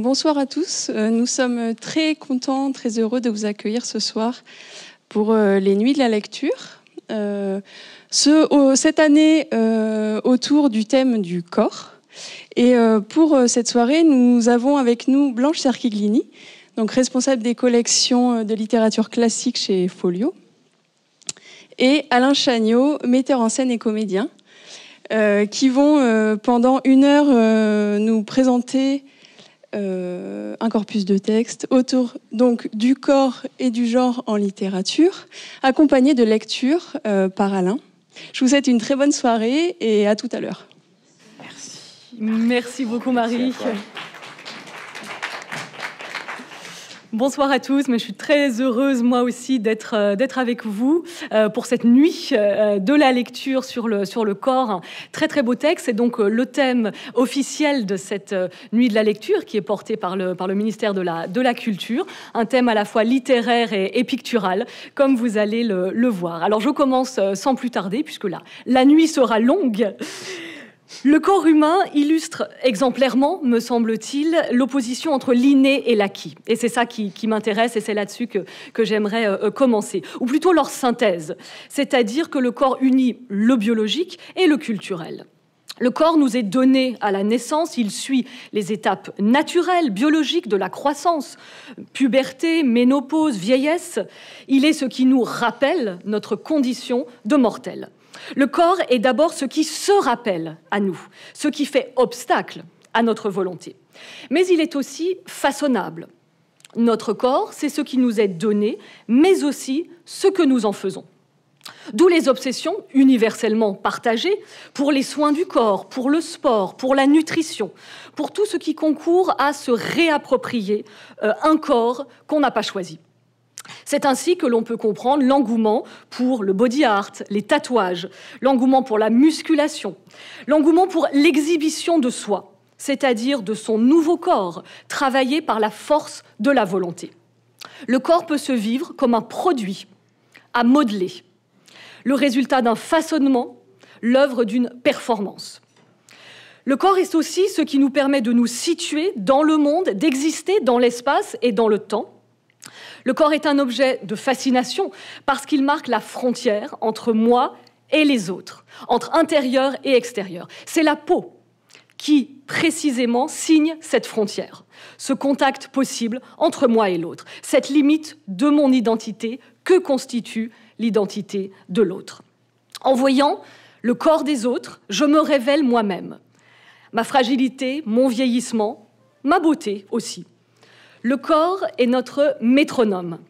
bonsoir à tous. Euh, nous sommes très contents, très heureux de vous accueillir ce soir pour euh, les Nuits de la lecture. Euh, cette année, autour du thème du corps. Et pour cette soirée, nous avons avec nous Blanche Cerchiglini, donc responsable des collections de littérature classique chez Folio, et Alain Chagnot, metteur en scène et comédien, qui vont pendant une heure nous présenter euh, un corpus de textes autour donc du corps et du genre en littérature, accompagné de lectures euh, par Alain. Je vous souhaite une très bonne soirée et à tout à l'heure. Merci. Merci beaucoup Marie. Bonsoir à tous, mais je suis très heureuse moi aussi d'être euh, d'être avec vous euh, pour cette nuit euh, de la lecture sur le sur le corps. très très beau texte, c'est donc le thème officiel de cette nuit de la lecture qui est porté par le par le ministère de la de la culture, un thème à la fois littéraire et, et pictural, comme vous allez le, voir. Alors je commence sans plus tarder puisque là la nuit sera longue. Le corps humain illustre exemplairement, me semble-t-il, l'opposition entre l'inné et l'acquis. Et c'est ça qui, m'intéresse et c'est là-dessus que, j'aimerais euh, euh, commencer. Ou plutôt leur synthèse, c'est-à-dire que le corps unit le biologique et le culturel. Le corps nous est donné à la naissance, il suit les étapes naturelles, biologiques de la croissance, puberté, ménopause, vieillesse. Il est ce qui nous rappelle notre condition de mortel. Le corps est d'abord ce qui se rappelle à nous, ce qui fait obstacle à notre volonté. Mais il est aussi façonnable. Notre corps, c'est ce qui nous est donné, mais aussi ce que nous en faisons. D'où les obsessions universellement partagées pour les soins du corps, pour le sport, pour la nutrition, pour tout ce qui concourt à se réapproprier euh, un corps qu'on n'a pas choisi. C'est ainsi que l'on peut comprendre l'engouement pour le body art, les tatouages, l'engouement pour la musculation, l'engouement pour l'exhibition de soi, c'est-à-dire de son nouveau corps, travaillé par la force de la volonté. Le corps peut se vivre comme un produit à modeler, le résultat d'un façonnement, l'œuvre d'une performance. Le corps est aussi ce qui nous permet de nous situer dans le monde, d'exister dans l'espace et dans le temps, le corps est un objet de fascination parce qu'il marque la frontière entre moi et les autres, entre intérieur et extérieur. C'est la peau qui, précisément, signe cette frontière, ce contact possible entre moi et l'autre, cette limite de mon identité que constitue l'identité de l'autre. En voyant le corps des autres, je me révèle moi-même. Ma fragilité, mon vieillissement, ma beauté aussi. Le corps est notre métronome,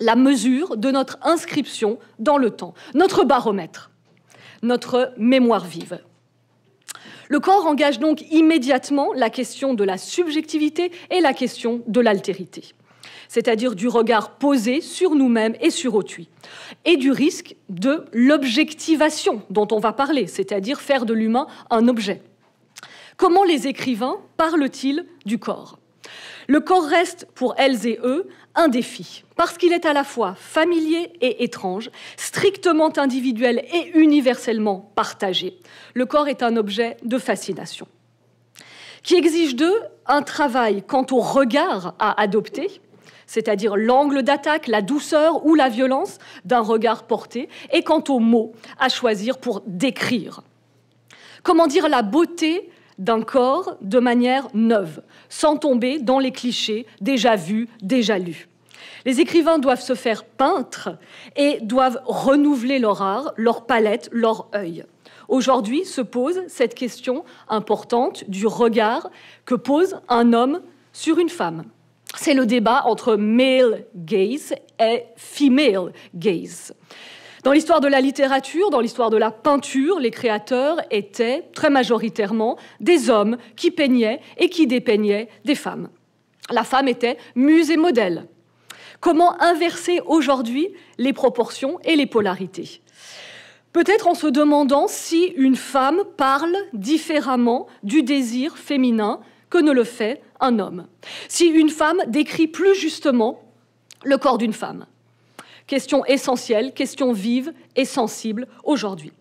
la mesure de notre inscription dans le temps, notre baromètre, notre mémoire vive. Le corps engage donc immédiatement la question de la subjectivité et la question de l'altérité, c'est-à-dire du regard posé sur nous-mêmes et sur autrui, et du risque de l'objectivation dont on va parler, c'est-à-dire faire de l'humain un objet. Comment les écrivains parlent-ils du corps le corps reste pour elles et eux un défi, parce qu'il est à la fois familier et étrange, strictement individuel et universellement partagé. Le corps est un objet de fascination, qui exige d'eux un travail quant au regard à adopter, c'est-à-dire l'angle d'attaque, la douceur ou la violence d'un regard porté, et quant aux mots à choisir pour décrire. Comment dire la beauté d'un corps de manière neuve, sans tomber dans les clichés déjà vus, déjà lus. Les écrivains doivent se faire peintres et doivent renouveler leur art, leur palette, leur œil. Aujourd'hui se pose cette question importante du regard que pose un homme sur une femme. C'est le débat entre male gaze et female gaze. Dans l'histoire de la littérature, dans l'histoire de la peinture, les créateurs étaient très majoritairement des hommes qui peignaient et qui dépeignaient des femmes. La femme était muse et modèle. Comment inverser aujourd'hui les proportions et les polarités Peut-être en se demandant si une femme parle différemment du désir féminin que ne le fait un homme. Si une femme décrit plus justement le corps d'une femme. Question essentielle, question vive et sensible aujourd'hui.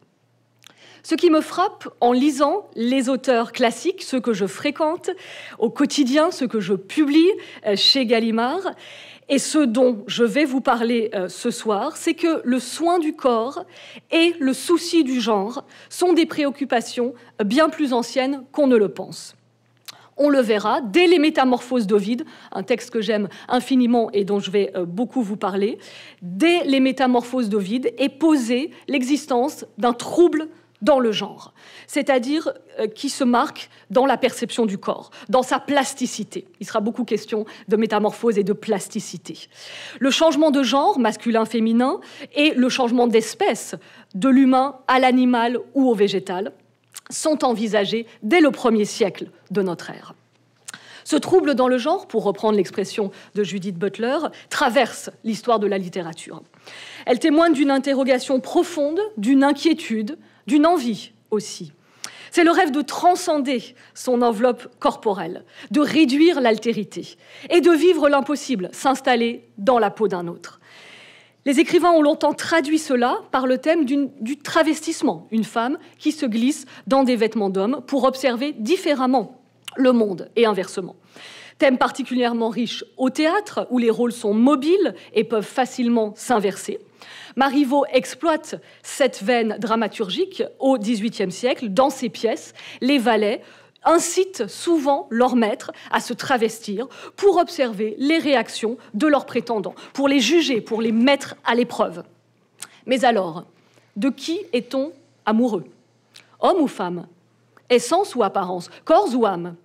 Ce qui me frappe en lisant les auteurs classiques, ceux que je fréquente au quotidien, ceux que je publie euh, chez Gallimard, et ceux dont je vais vous parler euh, ce soir, c'est que le soin du corps et le souci du genre sont des préoccupations euh, bien plus anciennes qu'on ne le pense on le verra, dès les métamorphoses d'Ovide, un texte que j'aime infiniment et dont je vais euh, beaucoup vous parler, dès les métamorphoses d'Ovide est posée l'existence d'un trouble dans le genre, c'est-à-dire euh, qui se marque dans la perception du corps, dans sa plasticité. Il sera beaucoup question de métamorphose et de plasticité. Le changement de genre, masculin-féminin, et le changement d'espèce, de l'humain à l'animal ou au végétal, sont envisagées dès le premier siècle de notre ère. Ce trouble dans le genre, pour reprendre l'expression de Judith Butler, traverse l'histoire de la littérature. Elle témoigne d'une interrogation profonde, d'une inquiétude, d'une envie aussi. C'est le rêve de transcender son enveloppe corporelle, de réduire l'altérité et de vivre l'impossible, s'installer dans la peau d'un autre. Les écrivains ont longtemps traduit cela par le thème du travestissement, une femme qui se glisse dans des vêtements d'homme pour observer différemment le monde et inversement. Thème particulièrement riche au théâtre, où les rôles sont mobiles et peuvent facilement s'inverser. Marivaux exploite cette veine dramaturgique au XVIIIe siècle dans ses pièces. Les valets incitent souvent leurs maîtres à se travestir pour observer les réactions de leurs prétendants, pour les juger, pour les mettre à l'épreuve. Mais alors, de qui est-on amoureux Homme ou femme Essence ou apparence Corps ou âme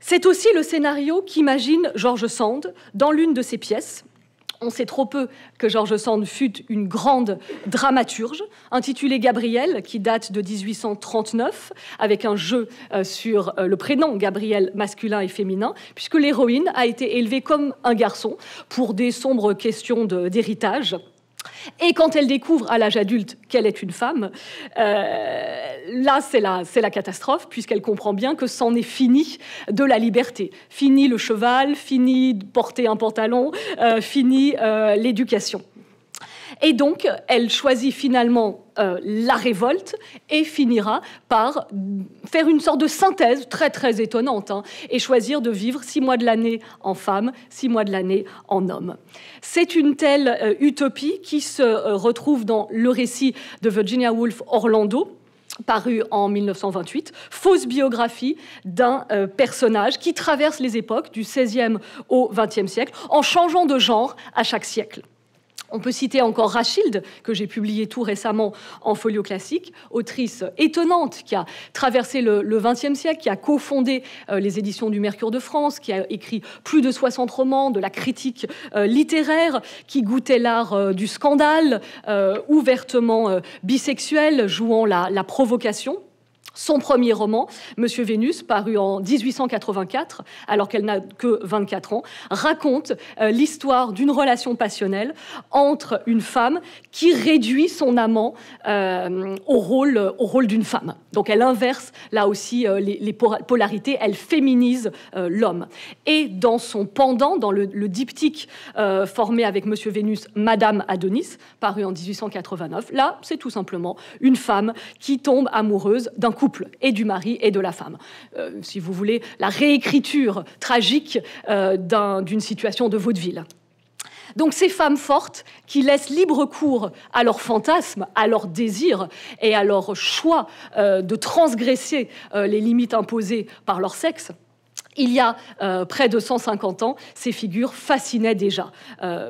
C'est aussi le scénario qu'imagine George Sand dans l'une de ses pièces, on sait trop peu que George Sand fut une grande dramaturge, intitulée Gabriel, qui date de 1839, avec un jeu euh, sur euh, le prénom Gabriel masculin et féminin, puisque l'héroïne a été élevée comme un garçon pour des sombres questions d'héritage. Et quand elle découvre à l'âge adulte qu'elle est une femme, euh, là c'est la, catastrophe, puisqu'elle comprend bien que c'en est fini de la liberté. Fini le cheval, fini porter un pantalon, euh, fini euh, l'éducation. Et donc, elle choisit finalement euh, la révolte et finira par faire une sorte de synthèse très très étonnante hein, et choisir de vivre six mois de l'année en femme, six mois de l'année en homme. C'est une telle euh, utopie qui se euh, retrouve dans le récit de Virginia Woolf Orlando, paru en 1928, fausse biographie d'un personnage qui traverse les époques du XVIe au XXe siècle en changeant de genre à chaque siècle. On peut citer encore Rachilde, que j'ai publié tout récemment en folio classique, autrice étonnante qui a traversé le XXe siècle, qui a cofondé euh, les éditions du Mercure de France, qui a écrit plus de 60 romans, de la critique euh, littéraire, qui goûtait l'art euh, du scandale, ouvertement bisexuel, jouant la provocation. Son premier roman, Monsieur Vénus, paru en 1884, alors qu'elle n'a que 24 ans, raconte euh, l'histoire d'une relation passionnelle entre une femme qui réduit son amant euh, au rôle, au rôle d'une femme. Donc elle inverse là aussi euh, les, polarités, elle féminise l'homme. Et dans son pendant, dans le, le diptyque formé avec Monsieur Vénus, Madame Adonis, paru en 1889, là c'est tout simplement une femme qui tombe amoureuse d'un couple, et du mari et de la femme. Euh, si vous voulez, la réécriture tragique euh, d'une situation de vaudeville. Donc ces femmes fortes qui laissent libre cours à leurs fantasmes, à leurs désirs et à leur choix euh, de transgresser les limites imposées par leur sexe, il y a près de 150 ans, ces figures fascinaient déjà,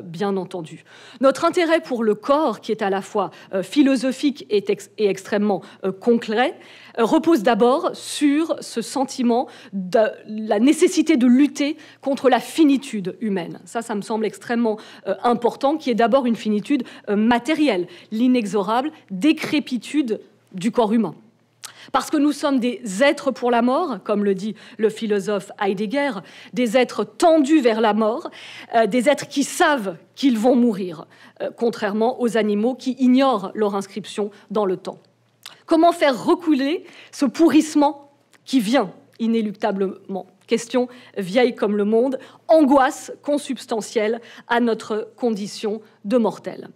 bien entendu. Notre intérêt pour le corps, qui est à la fois philosophique et extrêmement concret, euh, repose d'abord sur ce sentiment de la nécessité de lutter contre la finitude humaine. Ça, ça me semble extrêmement euh, important, qui est d'abord une finitude euh, matérielle, l'inexorable décrépitude du corps humain. Parce que nous sommes des êtres pour la mort, comme le dit le philosophe Heidegger, des êtres tendus vers la mort, des êtres qui savent qu'ils vont mourir, contrairement aux animaux qui ignorent leur inscription dans le temps. Comment faire recouler ce pourrissement qui vient inéluctablement Question vieille comme le monde, angoisse consubstantielle à notre condition de mortel.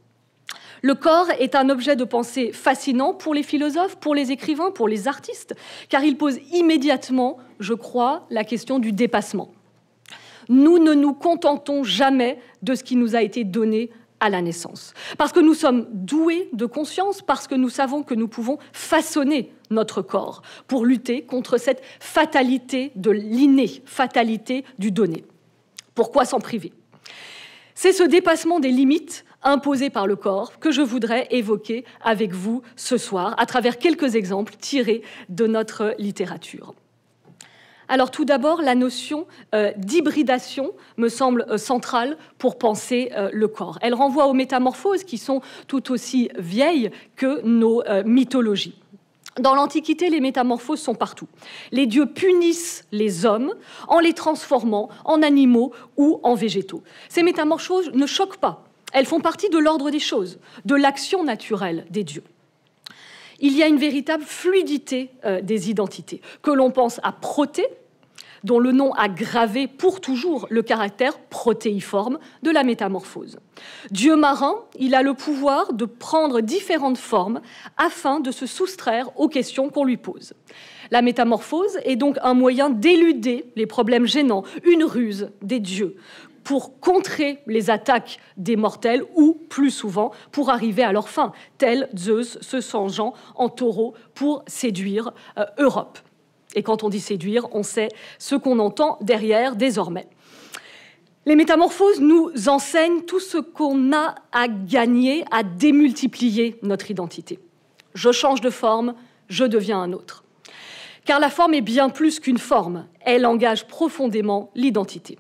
Le corps est un objet de pensée fascinant pour les philosophes, pour les écrivains, pour les artistes, car il pose immédiatement, je crois, la question du dépassement. Nous ne nous contentons jamais de ce qui nous a été donné à la naissance. Parce que nous sommes doués de conscience, parce que nous savons que nous pouvons façonner notre corps pour lutter contre cette fatalité de l'inné, fatalité du donné. Pourquoi s'en priver C'est ce dépassement des limites imposées par le corps que je voudrais évoquer avec vous ce soir à travers quelques exemples tirés de notre littérature. Alors tout d'abord, la notion euh, d'hybridation me semble euh, centrale pour penser euh, le corps. Elle renvoie aux métamorphoses qui sont tout aussi vieilles que nos mythologies. Dans l'Antiquité, les métamorphoses sont partout. Les dieux punissent les hommes en les transformant en animaux ou en végétaux. Ces métamorphoses ne choquent pas. Elles font partie de l'ordre des choses, de l'action naturelle des dieux il y a une véritable fluidité euh, des identités, que l'on pense à Proté, dont le nom a gravé pour toujours le caractère protéiforme de la métamorphose. Dieu marin, il a le pouvoir de prendre différentes formes afin de se soustraire aux questions qu'on lui pose. La métamorphose est donc un moyen d'éluder les problèmes gênants, une ruse des dieux, pour contrer les attaques des mortels ou, plus souvent, pour arriver à leur fin, tel Zeus se changeant en taureau pour séduire euh, Europe. Et quand on dit séduire, on sait ce qu'on entend derrière désormais. Les métamorphoses nous enseignent tout ce qu'on a à gagner, à démultiplier notre identité. Je change de forme, je deviens un autre. Car la forme est bien plus qu'une forme, elle engage profondément l'identité.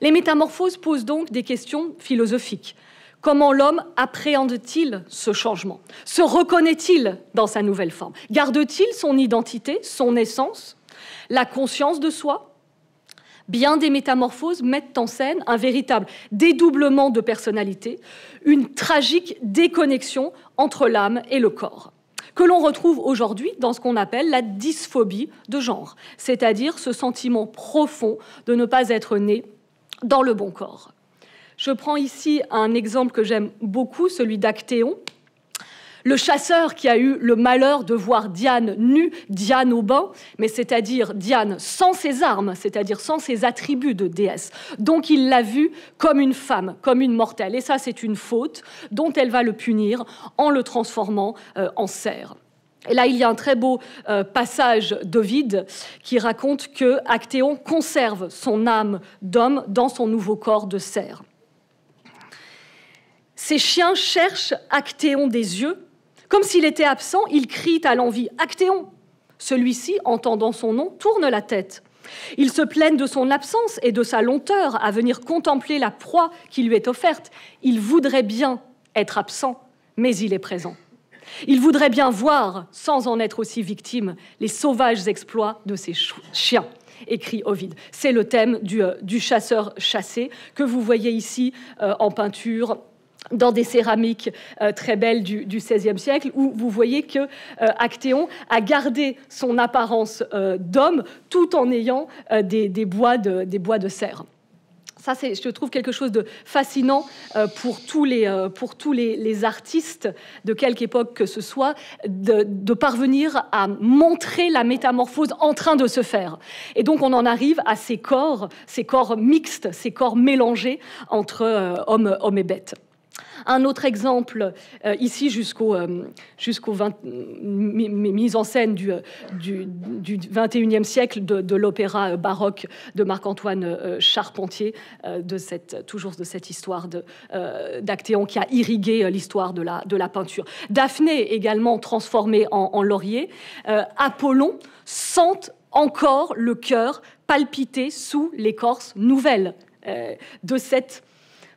Les métamorphoses posent donc des questions philosophiques. Comment l'homme appréhende-t-il ce changement Se reconnaît-il dans sa nouvelle forme Garde-t-il son identité, son essence La conscience de soi Bien des métamorphoses mettent en scène un véritable dédoublement de personnalité, une tragique déconnexion entre l'âme et le corps que l'on retrouve aujourd'hui dans ce qu'on appelle la dysphobie de genre, c'est-à-dire ce sentiment profond de ne pas être né dans le bon corps. Je prends ici un exemple que j'aime beaucoup, celui d'Actéon. Le chasseur qui a eu le malheur de voir Diane nue, Diane au bain, mais c'est-à-dire Diane sans ses armes, c'est-à-dire sans ses attributs de déesse. Donc il l'a vue comme une femme, comme une mortelle. Et ça, c'est une faute dont elle va le punir en le transformant euh, en cerf. Et là, il y a un très beau euh, passage d'Ovide qui raconte que Actéon conserve son âme d'homme dans son nouveau corps de cerf. Ses chiens cherchent Actéon des yeux. Comme s'il était absent, ils crient à l'envie Actéon Celui-ci, entendant son nom, tourne la tête. Il se plaignent de son absence et de sa lenteur à venir contempler la proie qui lui est offerte. Il voudrait bien être absent, mais il est présent. Il voudrait bien voir, sans en être aussi victime, les sauvages exploits de ces chiens écrit Ovide. C'est le thème euh, du, chasseur chassé que vous voyez ici euh, en peinture dans des céramiques euh, très belles du, XVIe siècle, où vous voyez que Actéon a gardé son apparence d'homme tout en ayant des, bois de, des bois de serre ça, je trouve, quelque chose de fascinant euh, pour tous les, euh, pour tous les, artistes, de quelque époque que ce soit, de, parvenir à montrer la métamorphose en train de se faire. Et donc, on en arrive à ces corps, ces corps mixtes, ces corps mélangés entre euh, hommes homme et bêtes. Un autre exemple, euh, ici jusqu'aux euh, mises en scène du, euh, du, 21e siècle de, l'opéra baroque de Marc-Antoine Charpentier, de cette, toujours de cette histoire d'Actéon qui a irrigué l'histoire de la, de la peinture. Daphné également transformée en, laurier. Apollon sent encore le cœur palpiter sous l'écorce nouvelle de cette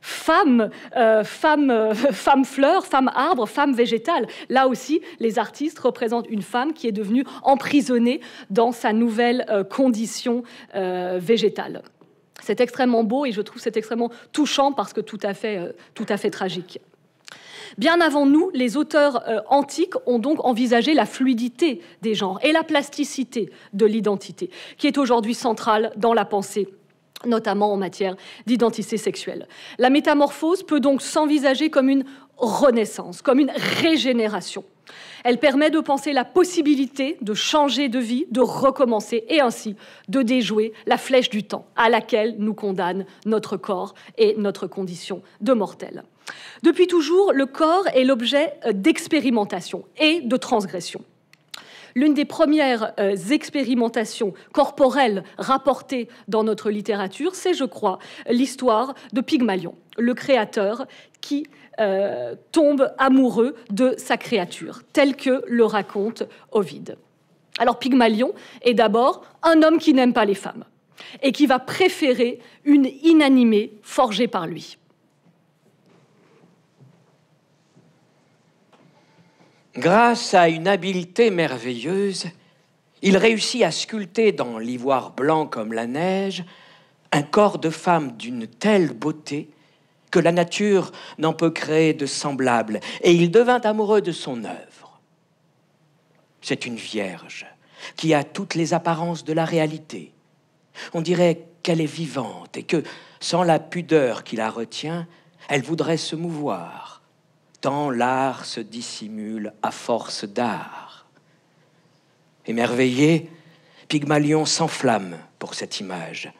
femme, euh, femme, euh, femme fleur, femme arbre, femme végétale. Là aussi, les artistes représentent une femme qui est devenue emprisonnée dans sa nouvelle euh, condition végétale. C'est extrêmement beau et je trouve c'est extrêmement touchant parce que tout à fait, tout à fait tragique. Bien avant nous, les auteurs antiques ont donc envisagé la fluidité des genres et la plasticité de l'identité, qui est aujourd'hui centrale dans la pensée notamment en matière d'identité sexuelle. La métamorphose peut donc s'envisager comme une renaissance, comme une régénération. Elle permet de penser la possibilité de changer de vie, de recommencer et ainsi de déjouer la flèche du temps à laquelle nous condamne notre corps et notre condition de mortel. Depuis toujours, le corps est l'objet d'expérimentation et de transgression. L'une des premières euh, expérimentations corporelles rapportées dans notre littérature, c'est, je crois, l'histoire de Pygmalion, le créateur qui euh, tombe amoureux de sa créature, tel que le raconte Ovide. Alors Pygmalion est d'abord un homme qui n'aime pas les femmes et qui va préférer une inanimée forgée par lui. Grâce à une habileté merveilleuse, il réussit à sculpter dans l'ivoire blanc comme la neige un corps de femme d'une telle beauté que la nature n'en peut créer de semblable, et il devint amoureux de son œuvre. C'est une vierge qui a toutes les apparences de la réalité. On dirait qu'elle est vivante et que, sans la pudeur qui la retient, elle voudrait se mouvoir l'art se dissimule à force d'art. Émerveillé, Pygmalion s'enflamme pour cette image.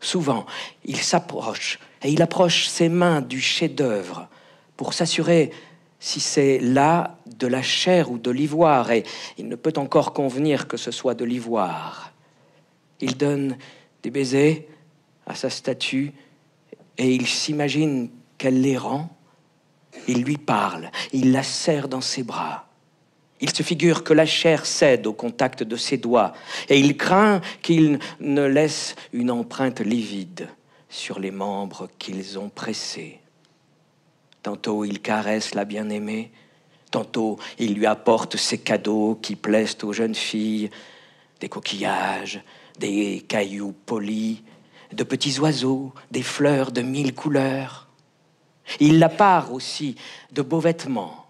Souvent, il s'approche et il approche ses mains du chef-d'œuvre pour s'assurer si c'est là de la chair ou de l'ivoire, et il ne peut encore convenir que ce soit de l'ivoire. Il donne des baisers à sa statue et il s'imagine qu'elle les rend il lui parle, il la serre dans ses bras. Il se figure que la chair cède au contact de ses doigts, et il craint qu'il ne laisse une empreinte livide sur les membres qu'ils ont pressés. Tantôt il caresse la bien-aimée, tantôt il lui apporte ses cadeaux qui plaisent aux jeunes filles, des coquillages, des cailloux polis, de petits oiseaux, des fleurs de mille couleurs. Il la part aussi de beaux vêtements.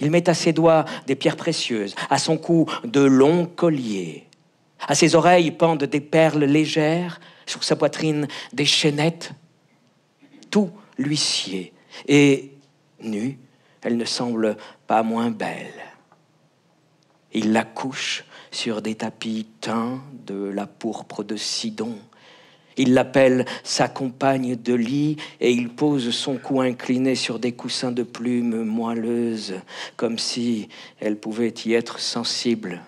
Il met à ses doigts des pierres précieuses, à son cou de longs colliers. À ses oreilles pendent des perles légères, sur sa poitrine des chaînettes. Tout l'huissier est et nue, elle ne semble pas moins belle. Il la couche sur des tapis teints de la pourpre de Sidon, il l'appelle sa compagne de lit et il pose son cou incliné sur des coussins de plumes moelleuses, comme si elle pouvait y être sensible.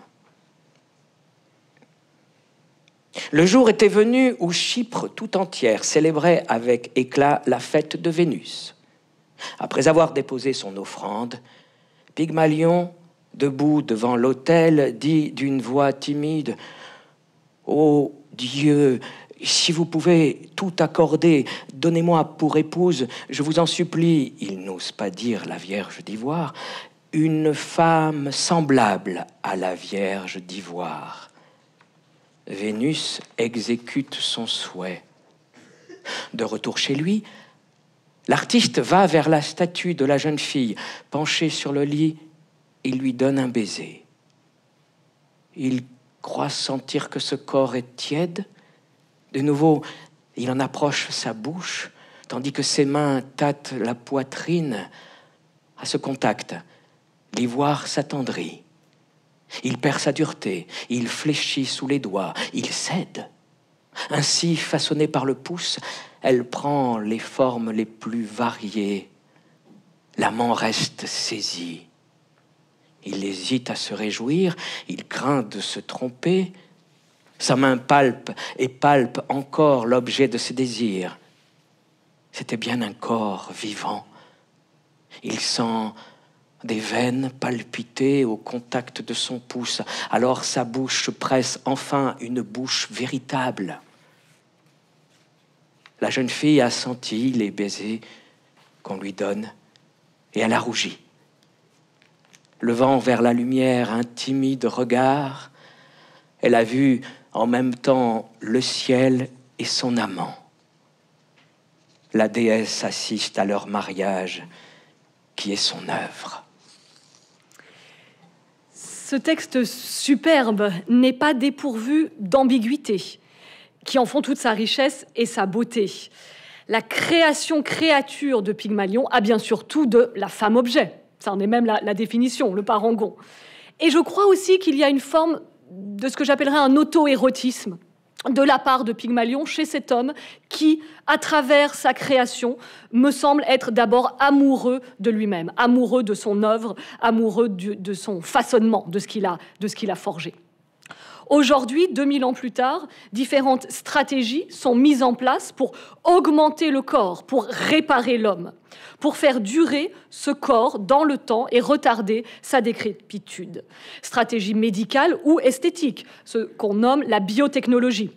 Le jour était venu où Chypre tout entière célébrait avec éclat la fête de Vénus. Après avoir déposé son offrande, Pygmalion, debout devant l'autel, dit d'une voix timide Ô oh Dieu, si vous pouvez tout accorder, donnez-moi pour épouse, je vous en supplie, il n'ose pas dire la Vierge d'Ivoire, une femme semblable à la Vierge d'Ivoire. Vénus exécute son souhait. De retour chez lui, l'artiste va vers la statue de la jeune fille, penchée sur le lit, il lui donne un baiser. Il croit sentir que ce corps est tiède, de nouveau, il en approche sa bouche, tandis que ses mains tâtent la poitrine. À ce contact, l'ivoire s'attendrit. Il perd sa dureté, il fléchit sous les doigts, il cède. Ainsi, façonnée par le pouce, elle prend les formes les plus variées. L'amant reste saisi. Il hésite à se réjouir, il craint de se tromper, sa main palpe et palpe encore l'objet de ses désirs. C'était bien un corps vivant. Il sent des veines palpiter au contact de son pouce. Alors sa bouche presse enfin une bouche véritable. La jeune fille a senti les baisers qu'on lui donne et elle a rougi. Levant vers la lumière un timide regard, elle a vu en même temps le ciel et son amant. La déesse assiste à leur mariage qui est son œuvre. Ce texte superbe n'est pas dépourvu d'ambiguïté, qui en font toute sa richesse et sa beauté. La création créature de Pygmalion a bien sûr tout de la femme objet. Ça en est même la, la définition, le parangon. Et je crois aussi qu'il y a une forme de ce que j'appellerais un auto-érotisme de la part de Pygmalion chez cet homme qui, à travers sa création, me semble être d'abord amoureux de lui-même, amoureux de son œuvre, amoureux de son façonnement, de de ce qu'il a forgé. Aujourd'hui, 2000 ans plus tard, différentes stratégies sont mises en place pour augmenter le corps, pour réparer l'homme, pour faire durer ce corps dans le temps et retarder sa décrépitude. Stratégie médicale ou esthétique, ce qu'on nomme la biotechnologie,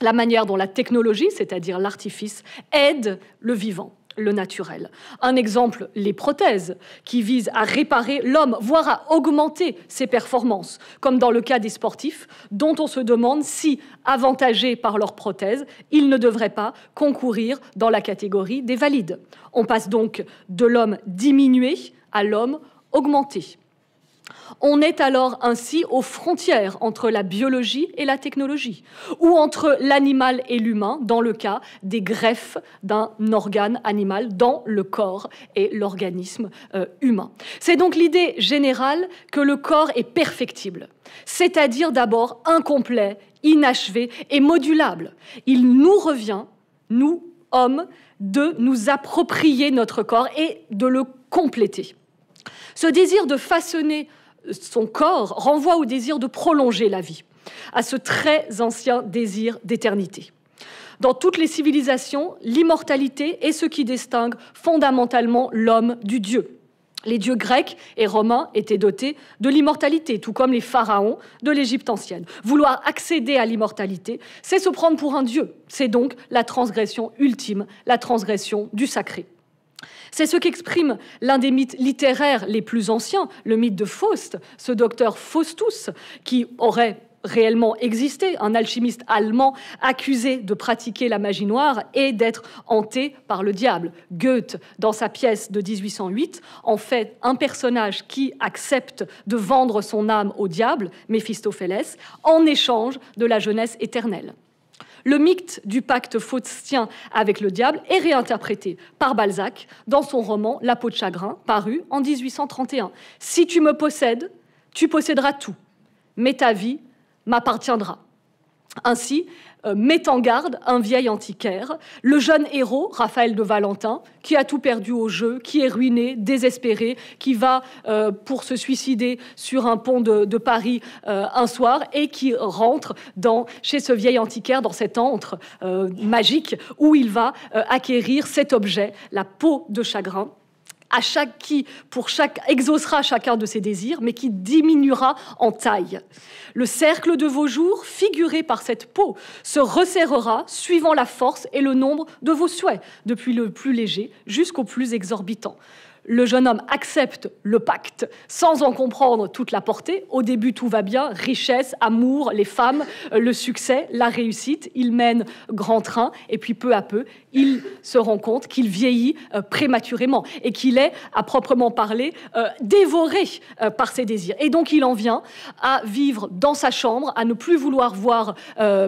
la manière dont la technologie, c'est-à-dire l'artifice, aide le vivant le naturel. Un exemple, les prothèses, qui visent à réparer l'homme, voire à augmenter ses performances, comme dans le cas des sportifs, dont on se demande si, avantagés par leurs prothèses, ils ne devraient pas concourir dans la catégorie des valides. On passe donc de l'homme diminué à l'homme augmenté. On est alors ainsi aux frontières entre la biologie et la technologie, ou entre l'animal et l'humain dans le cas des greffes d'un organe animal dans le corps et l'organisme euh, humain. C'est donc l'idée générale que le corps est perfectible, c'est-à-dire d'abord incomplet, inachevé et modulable. Il nous revient, nous, hommes, de nous approprier notre corps et de le compléter. Ce désir de façonner son corps renvoie au désir de prolonger la vie, à ce très ancien désir d'éternité. Dans toutes les civilisations, l'immortalité est ce qui distingue fondamentalement l'homme du Dieu. Les dieux grecs et romains étaient dotés de l'immortalité, tout comme les pharaons de l'Égypte ancienne. Vouloir accéder à l'immortalité, c'est se prendre pour un dieu. C'est donc la transgression ultime, la transgression du sacré. C'est ce qu'exprime l'un des mythes littéraires les plus anciens, le mythe de Faust, ce docteur Faustus, qui aurait réellement existé, un alchimiste allemand accusé de pratiquer la magie noire et d'être hanté par le diable. Goethe, dans sa pièce de 1808, en fait un personnage qui accepte de vendre son âme au diable, Méphistophélès, en échange de la jeunesse éternelle le mythe du pacte faustien avec le diable est réinterprété par Balzac dans son roman La peau de chagrin, paru en 1831. Si tu me possèdes, tu posséderas tout, mais ta vie m'appartiendra. Ainsi, euh, met en garde un vieil antiquaire, le jeune héros, Raphaël de Valentin, qui a tout perdu au jeu, qui est ruiné, désespéré, qui va euh, pour se suicider sur un pont de, Paris euh, un soir et qui rentre chez ce vieil antiquaire, dans cette antre magique, où il va acquérir cet objet, la peau de chagrin chaque qui, pour chaque, exaucera chacun de ses désirs, mais qui diminuera en taille. Le cercle de vos jours, figuré par cette peau, se resserrera suivant la force et le nombre de vos souhaits, depuis le plus léger jusqu'au plus exorbitant le jeune homme accepte le pacte sans en comprendre toute la portée. Au début, tout va bien, richesse, amour, les femmes, euh, le succès, la réussite. Il mène grand train et puis peu à peu, il se rend compte qu'il vieillit euh, prématurément et qu'il est, à proprement parler, euh, dévoré euh, par ses désirs. Et donc il en vient à vivre dans sa chambre, à ne plus vouloir voir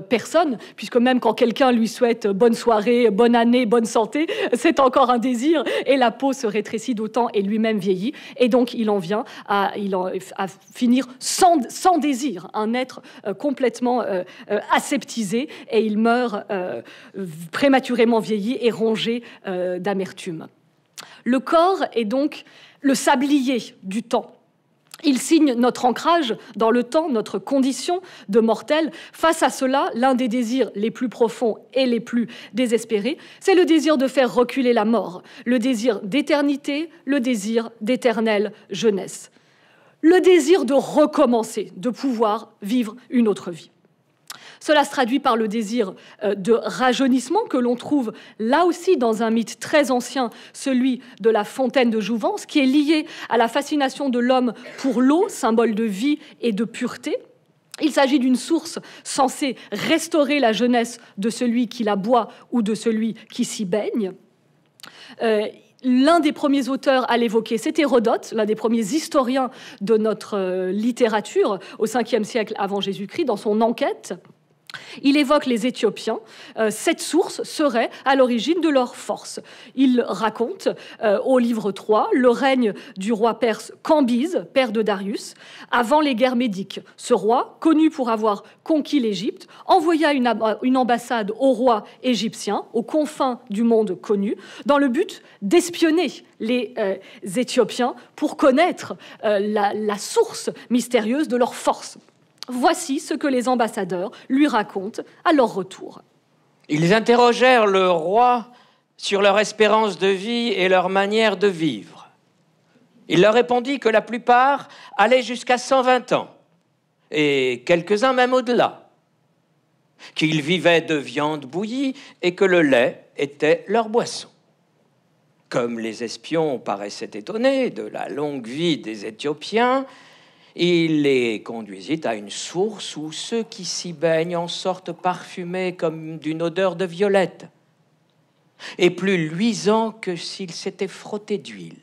personne, puisque même quand quelqu'un lui souhaite bonne soirée, bonne année, bonne santé, c'est encore un désir et la peau se rétrécit d'autant et lui-même vieillit. Et donc il en vient à, finir sans, désir, un être complètement aseptisé et il meurt prématurément vieillissant. Et est rongé euh, d'amertume. Le corps est donc le sablier du temps. Il signe notre ancrage dans le temps, notre condition de mortel. Face à cela, l'un des désirs les plus profonds et les plus désespérés, c'est le désir de faire reculer la mort, le désir d'éternité, le désir d'éternelle jeunesse, le désir de recommencer, de pouvoir vivre une autre vie. Cela se traduit par le désir euh, de rajeunissement que l'on trouve là aussi dans un mythe très ancien, celui de la fontaine de Jouvence, qui est lié à la fascination de l'homme pour l'eau, symbole de vie et de pureté. Il s'agit d'une source censée restaurer la jeunesse de celui qui la boit ou de celui qui s'y baigne. Euh, l'un des premiers auteurs à l'évoquer, c'était Hérodote, l'un des premiers historiens de notre euh, littérature au 5e siècle avant Jésus-Christ, dans son enquête il évoque les Éthiopiens. Euh, cette source serait à l'origine de leur force. Il raconte euh, au livre 3 le règne du roi perse Cambyse, père de Darius, avant les guerres médiques. Ce roi, connu pour avoir conquis l'Égypte, envoya une, euh, ambassade au roi égyptien, aux confins du monde connu, dans le but d'espionner les Éthiopiens pour connaître la, la source mystérieuse de leur force. Voici ce que les ambassadeurs lui racontent à leur retour. Ils interrogèrent le roi sur leur espérance de vie et leur manière de vivre. Il leur répondit que la plupart allaient jusqu'à 120 ans, et quelques-uns même au-delà, qu'ils vivaient de viande bouillie et que le lait était leur boisson. Comme les espions paraissaient étonnés de la longue vie des Éthiopiens, il les conduisit à une source où ceux qui s'y baignent en sortent parfumés comme d'une odeur de violette, et plus luisants que s'ils s'étaient frottés d'huile.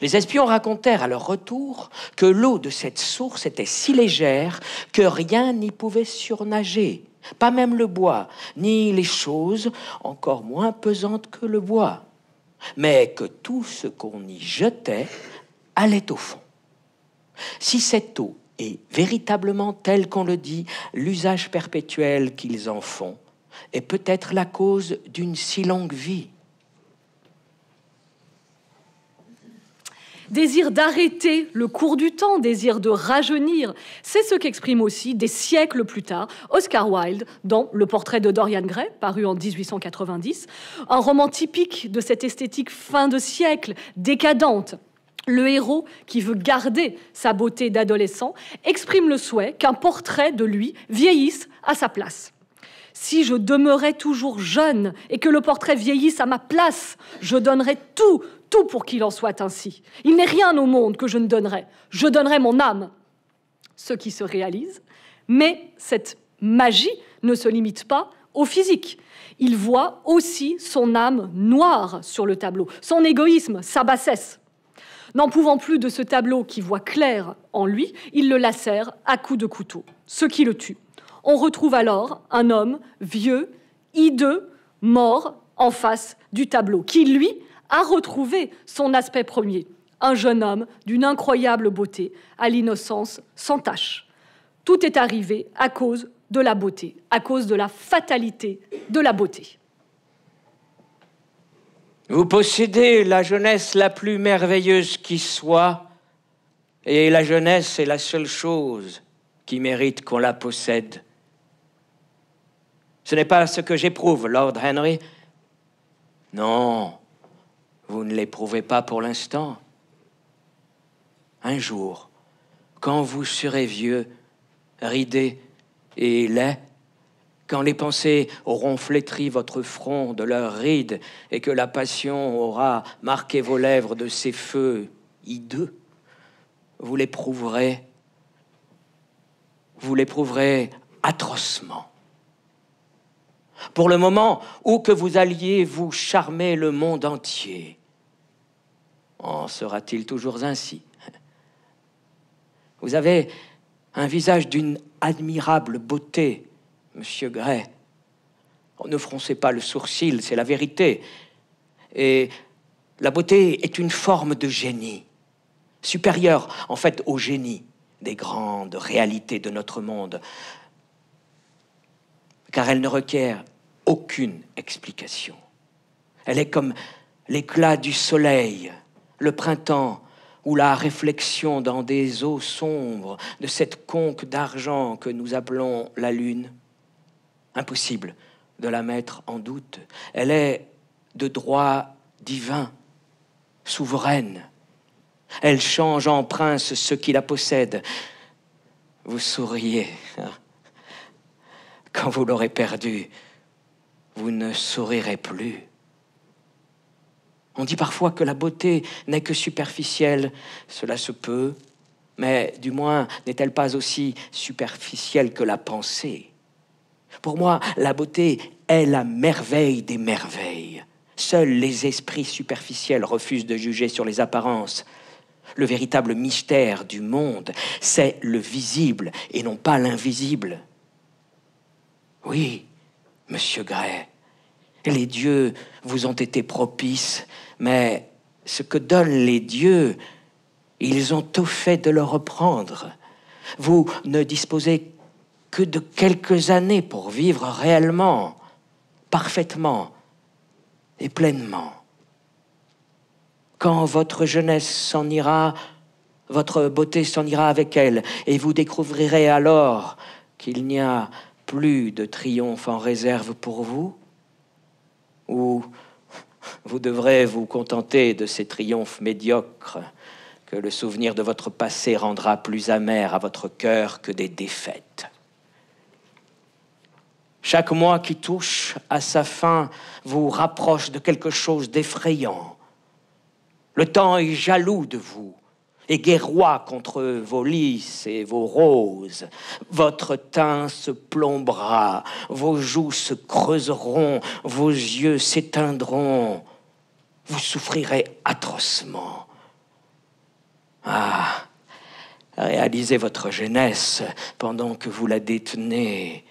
Les espions racontèrent à leur retour que l'eau de cette source était si légère que rien n'y pouvait surnager, pas même le bois, ni les choses encore moins pesantes que le bois, mais que tout ce qu'on y jetait allait au fond. Si cette eau est véritablement telle qu'on le dit, l'usage perpétuel qu'ils en font est peut-être la cause d'une si longue vie. désir d'arrêter le cours du temps, désir de rajeunir. C'est ce qu'exprime aussi, des siècles plus tard, Oscar Wilde dans Le portrait de Dorian Gray, paru en 1890, un roman typique de cette esthétique fin de siècle, décadente le héros qui veut garder sa beauté d'adolescent exprime le souhait qu'un portrait de lui vieillisse à sa place. Si je demeurais toujours jeune et que le portrait vieillisse à ma place, je donnerais tout, tout pour qu'il en soit ainsi. Il n'est rien au monde que je ne donnerais. Je donnerais mon âme. Ce qui se réalise, mais cette magie ne se limite pas au physique. Il voit aussi son âme noire sur le tableau, son égoïsme, sa bassesse. N'en pouvant plus de ce tableau qui voit clair en lui, il le lacère à coups de couteau, ce qui le tue. On retrouve alors un homme vieux, hideux, mort en face du tableau, qui lui a retrouvé son aspect premier, un jeune homme d'une incroyable beauté, à l'innocence sans tache. Tout est arrivé à cause de la beauté, à cause de la fatalité de la beauté. Vous possédez la jeunesse la plus merveilleuse qui soit, et la jeunesse est la seule chose qui mérite qu'on la possède. Ce n'est pas ce que j'éprouve, Lord Henry. Non, vous ne l'éprouvez pas pour l'instant. Un jour, quand vous serez vieux, ridé et laid, quand les pensées auront flétri votre front de leurs rides et que la passion aura marqué vos lèvres de ses feux hideux, vous l'éprouverez, vous l'éprouverez atrocement. Pour le moment, où que vous alliez, vous charmer le monde entier. En sera-t-il toujours ainsi Vous avez un visage d'une admirable beauté Monsieur Gray, ne froncez pas le sourcil, c'est la vérité. Et la beauté est une forme de génie, supérieure en fait au génie des grandes réalités de notre monde, car elle ne requiert aucune explication. Elle est comme l'éclat du soleil, le printemps, ou la réflexion dans des eaux sombres de cette conque d'argent que nous appelons la lune. Impossible de la mettre en doute. Elle est de droit divin, souveraine. Elle change en prince ceux qui la possèdent. Vous souriez. Hein. Quand vous l'aurez perdue, vous ne sourirez plus. On dit parfois que la beauté n'est que superficielle. Cela se peut, mais du moins n'est-elle pas aussi superficielle que la pensée pour moi, la beauté est la merveille des merveilles. Seuls les esprits superficiels refusent de juger sur les apparences. Le véritable mystère du monde, c'est le visible et non pas l'invisible. Oui, monsieur Gray, les dieux vous ont été propices, mais ce que donnent les dieux, ils ont tout fait de le reprendre. Vous ne disposez de quelques années pour vivre réellement, parfaitement et pleinement. Quand votre jeunesse s'en ira, votre beauté s'en ira avec elle, et vous découvrirez alors qu'il n'y a plus de triomphe en réserve pour vous, ou vous devrez vous contenter de ces triomphes médiocres que le souvenir de votre passé rendra plus amer à votre cœur que des défaites. Chaque mois qui touche à sa fin vous rapproche de quelque chose d'effrayant. Le temps est jaloux de vous et guerroie contre vos lys et vos roses. Votre teint se plombera, vos joues se creuseront, vos yeux s'éteindront. Vous souffrirez atrocement. Ah, réalisez votre jeunesse pendant que vous la détenez.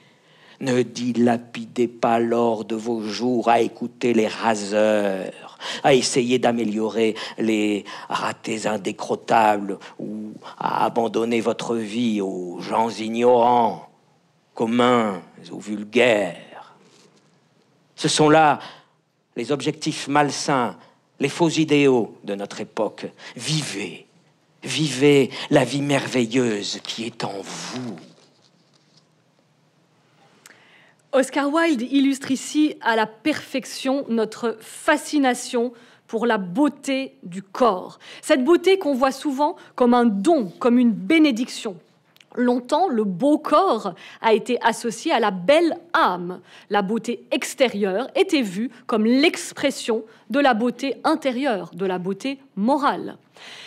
Ne dilapidez pas l'or de vos jours à écouter les raseurs, à essayer d'améliorer les ratés indécrotables ou à abandonner votre vie aux gens ignorants, communs ou vulgaires. Ce sont là les objectifs malsains, les faux idéaux de notre époque. Vivez, vivez la vie merveilleuse qui est en vous. Oscar Wilde illustre ici à la perfection notre fascination pour la beauté du corps. Cette beauté qu'on voit souvent comme un don, comme une bénédiction. Longtemps, le beau corps a été associé à la belle âme. La beauté extérieure était vue comme l'expression de la beauté intérieure, de la beauté morale.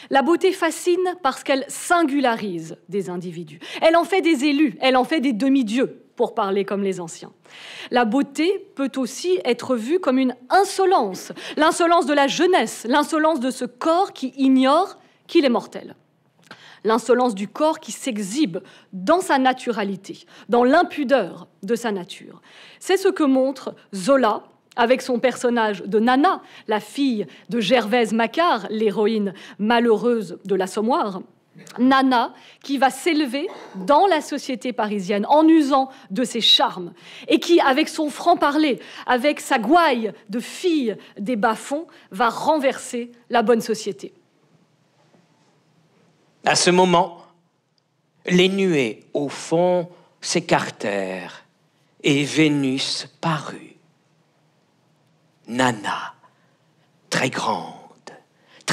La beauté fascine parce qu'elle singularise des individus. Elle en fait des élus, elle en fait des demi-dieux pour parler comme les anciens. La beauté peut aussi être vue comme une insolence, l'insolence de la jeunesse, l'insolence de ce corps qui ignore qu'il est mortel l'insolence du corps qui s'exhibe dans sa naturalité, dans l'impudeur de sa nature. C'est ce que montre Zola avec son personnage de Nana, la fille de Gervaise Macquart, l'héroïne malheureuse de l'Assommoir, Nana qui va s'élever dans la société parisienne en usant de ses charmes et qui, avec son franc-parler, avec sa gouaille de fille des bas-fonds, va renverser la bonne société. À ce moment, les nuées au fond s'écartèrent et Vénus parut. Nana, très grande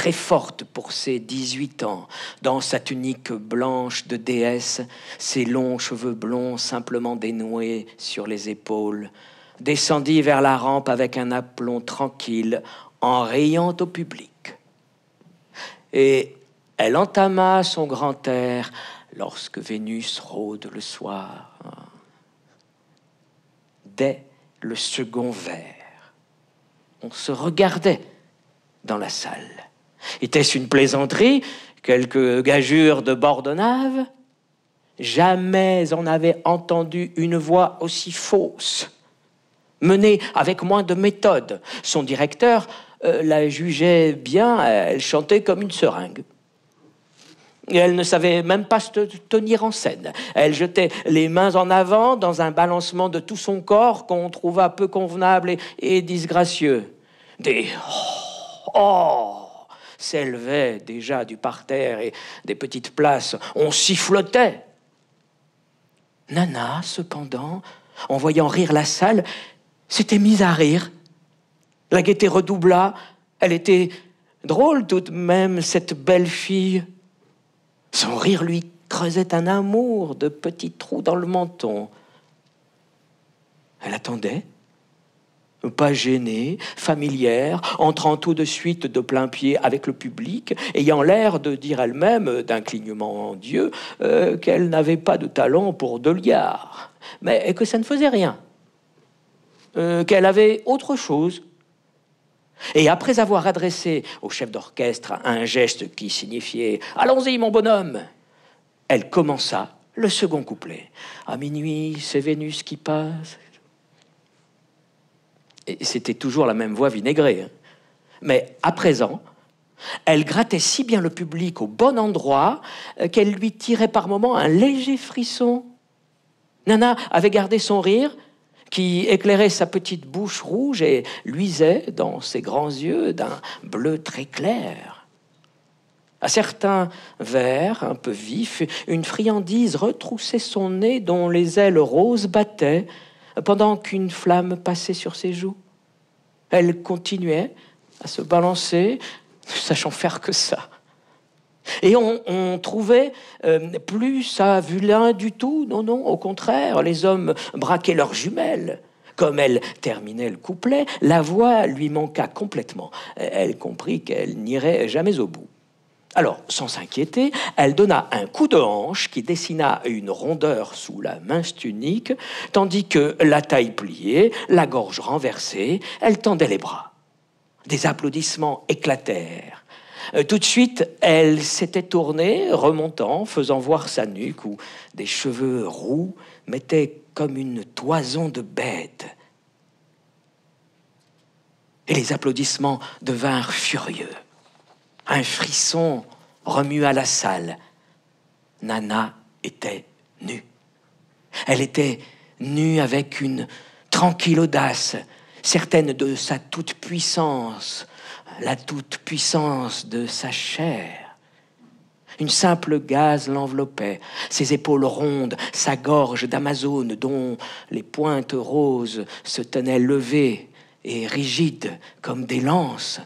très forte pour ses 18 ans, dans sa tunique blanche de déesse, ses longs cheveux blonds simplement dénoués sur les épaules, descendit vers la rampe avec un aplomb tranquille, en riant au public. Et elle entama son grand air lorsque Vénus rôde le soir. Dès le second verre, on se regardait dans la salle. Était-ce une plaisanterie Quelques gageure de bord Jamais on n'avait entendu une voix aussi fausse, menée avec moins de méthode. Son directeur euh, la jugeait bien, elle chantait comme une seringue. Et elle ne savait même pas se tenir en scène. Elle jetait les mains en avant dans un balancement de tout son corps qu'on trouva peu convenable et, disgracieux. Des oh, oh s'élevait déjà du parterre et des petites places. On sifflotait. Nana, cependant, en voyant rire la salle, s'était mise à rire. La gaieté redoubla. Elle était drôle tout de même, cette belle fille. Son rire lui creusait un amour de petits trous dans le menton. Elle attendait pas gênée, familière, entrant tout de suite de plein pied avec le public, ayant l'air de dire elle-même, d'un clignement en Dieu, euh, qu'elle n'avait pas de talent pour deux mais que ça ne faisait rien, euh, qu'elle avait autre chose. Et après avoir adressé au chef d'orchestre un geste qui signifiait Allons-y, mon bonhomme, elle commença le second couplet. À minuit, c'est Vénus qui passe, c'était toujours la même voix vinaigrée. Hein. Mais à présent, elle grattait si bien le public au bon endroit euh, qu'elle lui tirait par moments un léger frisson. Nana avait gardé son rire qui éclairait sa petite bouche rouge et luisait dans ses grands yeux d'un bleu très clair. À certains vers un peu vifs, une friandise retroussait son nez dont les ailes roses battaient, pendant qu'une flamme passait sur ses joues. Elle continuait à se balancer, sachant faire que ça. Et on, trouvait euh, plus ça vilain du tout, non, non, au contraire, les hommes braquaient leurs jumelles. Comme elle terminait le couplet, la voix lui manqua complètement. Elle comprit qu'elle n'irait jamais au bout. Alors, sans s'inquiéter, elle donna un coup de hanche qui dessina une rondeur sous la mince tunique, tandis que, la taille pliée, la gorge renversée, elle tendait les bras. Des applaudissements éclatèrent. Euh, tout de suite, elle s'était tournée, remontant, faisant voir sa nuque où des cheveux roux mettaient comme une toison de bête. Et les applaudissements devinrent furieux. Un frisson remua la salle. Nana était nue. Elle était nue avec une tranquille audace, certaine de sa toute-puissance, la toute-puissance de sa chair. Une simple gaze l'enveloppait, ses épaules rondes, sa gorge d'amazone dont les pointes roses se tenaient levées et rigides comme des lances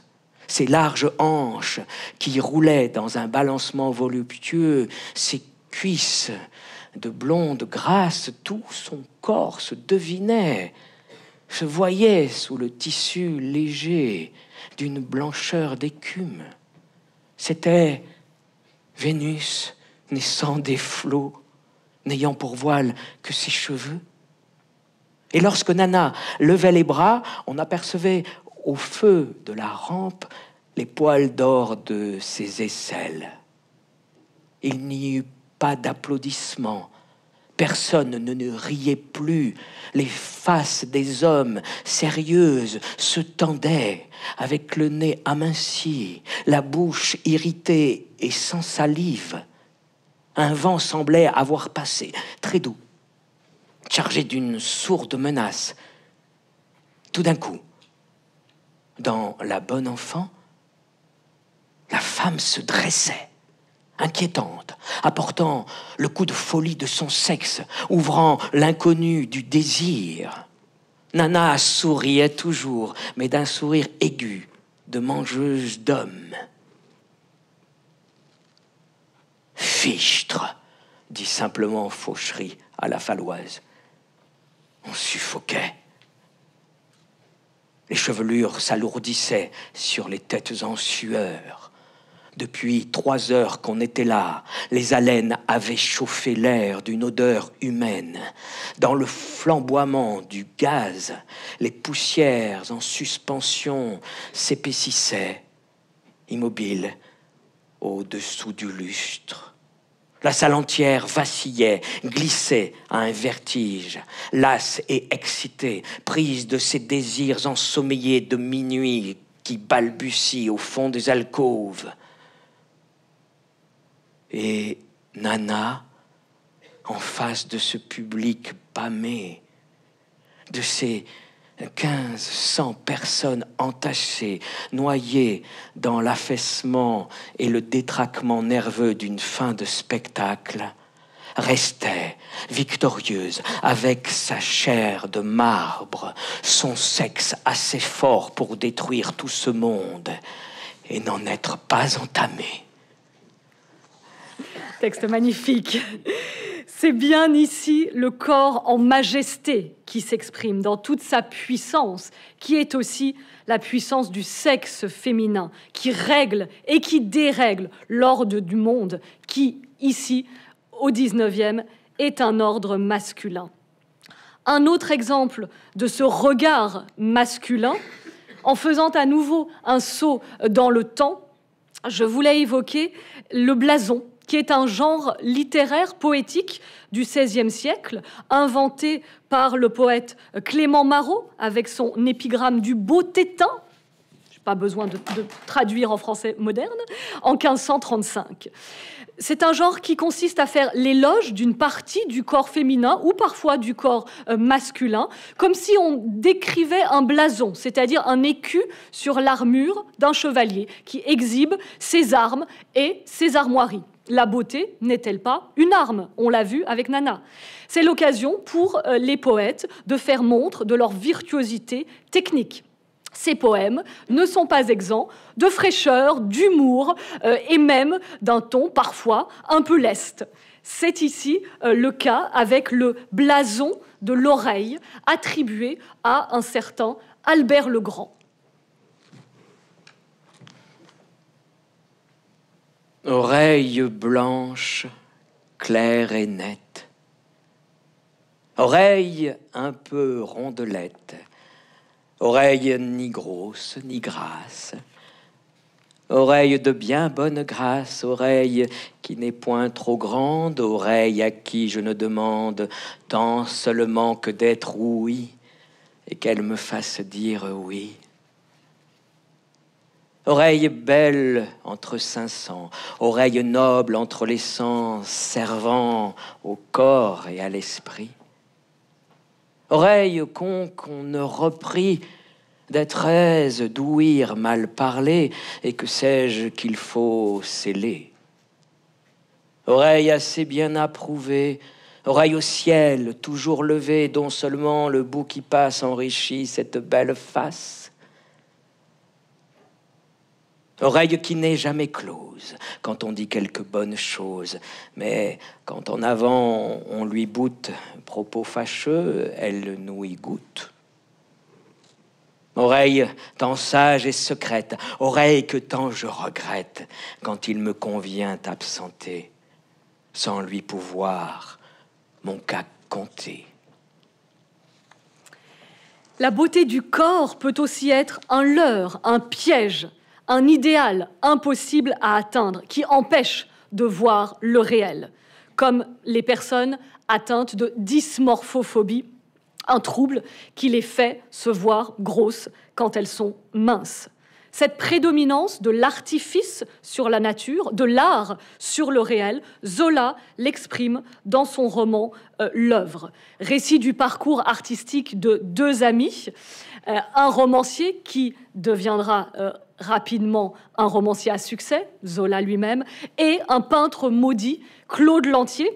ses larges hanches qui roulaient dans un balancement voluptueux, ses cuisses de blonde grasse, tout son corps se devinait, se voyait sous le tissu léger d'une blancheur d'écume. C'était Vénus naissant des flots, n'ayant pour voile que ses cheveux. Et lorsque Nana levait les bras, on apercevait au feu de la rampe les poils d'or de ses aisselles. Il n'y eut pas d'applaudissements. Personne ne, ne riait plus. Les faces des hommes sérieuses se tendaient, avec le nez aminci, la bouche irritée et sans salive. Un vent semblait avoir passé, très doux, chargé d'une sourde menace. Tout d'un coup, dans La Bonne Enfant, la femme se dressait, inquiétante, apportant le coup de folie de son sexe, ouvrant l'inconnu du désir. Nana souriait toujours, mais d'un sourire aigu, de mangeuse d'hommes. Fichtre, dit simplement Fauchery à la Faloise. On suffoquait. Les chevelures s'alourdissaient sur les têtes en sueur. Depuis trois heures qu'on était là, les haleines avaient chauffé l'air d'une odeur humaine. Dans le flamboiement du gaz, les poussières en suspension s'épaississaient, immobiles, au-dessous du lustre. La salle entière vacillait, glissait à un vertige, lasse et excitée, prise de ses désirs ensommeillés de minuit qui balbutient au fond des alcôves. Et Nana, en face de ce public pâmé, de ces 1500 personnes entachées, noyées dans l'affaissement et le détraquement nerveux d'une fin de spectacle, restait victorieuse avec sa chair de marbre, son sexe assez fort pour détruire tout ce monde et n'en être pas entamée. Texte magnifique. C'est bien ici le corps en majesté qui s'exprime, dans toute sa puissance, qui est aussi la puissance du sexe féminin, qui règle et qui dérègle l'ordre du monde, qui, ici, au 19e, est un ordre masculin. Un autre exemple de ce regard masculin, en faisant à nouveau un saut dans le temps, je voulais évoquer le blason qui est un genre littéraire poétique du XVIe siècle, inventé par le poète Clément Marot avec son épigramme du Beau Tétin, pas besoin de, traduire en français moderne, en 1535. C'est un genre qui consiste à faire l'éloge d'une partie du corps féminin ou parfois du corps euh, masculin, comme si on décrivait un blason, c'est-à-dire un écu sur l'armure d'un chevalier qui exhibe ses armes et ses armoiries la beauté n'est-elle pas une arme On l'a vu avec Nana. C'est l'occasion pour euh, les poètes de faire montre de leur virtuosité technique. Ces poèmes ne sont pas exempts de fraîcheur, d'humour euh, et même d'un ton parfois un peu leste. C'est ici euh, le cas avec le blason de l'oreille attribué à un certain Albert le Grand. Oreille blanche, claire et nette. Oreille un peu rondelette. Oreille ni grosse ni grasse. Oreille de bien bonne grâce, oreille qui n'est point trop grande, oreille à qui je ne demande tant seulement que d'être oui et qu'elle me fasse dire oui. Oreille belle entre cinq cents, oreille noble entre les sens, servant au corps et à l'esprit. Oreille con qu'on ne reprit d'être aise d'ouïr mal parler, et que sais-je qu'il faut sceller. Oreille assez bien approuvée, oreille au ciel toujours levée, dont seulement le bout qui passe enrichit cette belle face Oreille qui n'est jamais close quand on dit quelque bonne chose, mais quand en avant on lui boute propos fâcheux, elle nous y goûte. Oreille tant sage et secrète, oreille que tant je regrette quand il me convient absenter, sans lui pouvoir mon cas compter. La beauté du corps peut aussi être un leurre, un piège un idéal impossible à atteindre qui empêche de voir le réel, comme les personnes atteintes de dysmorphophobie, un trouble qui les fait se voir grosses quand elles sont minces cette prédominance de l'artifice sur la nature, de l'art sur le réel, Zola l'exprime dans son roman euh, L'œuvre, récit du parcours artistique de deux amis, euh, un romancier qui deviendra euh, rapidement un romancier à succès, Zola lui-même, et un peintre maudit, Claude Lantier,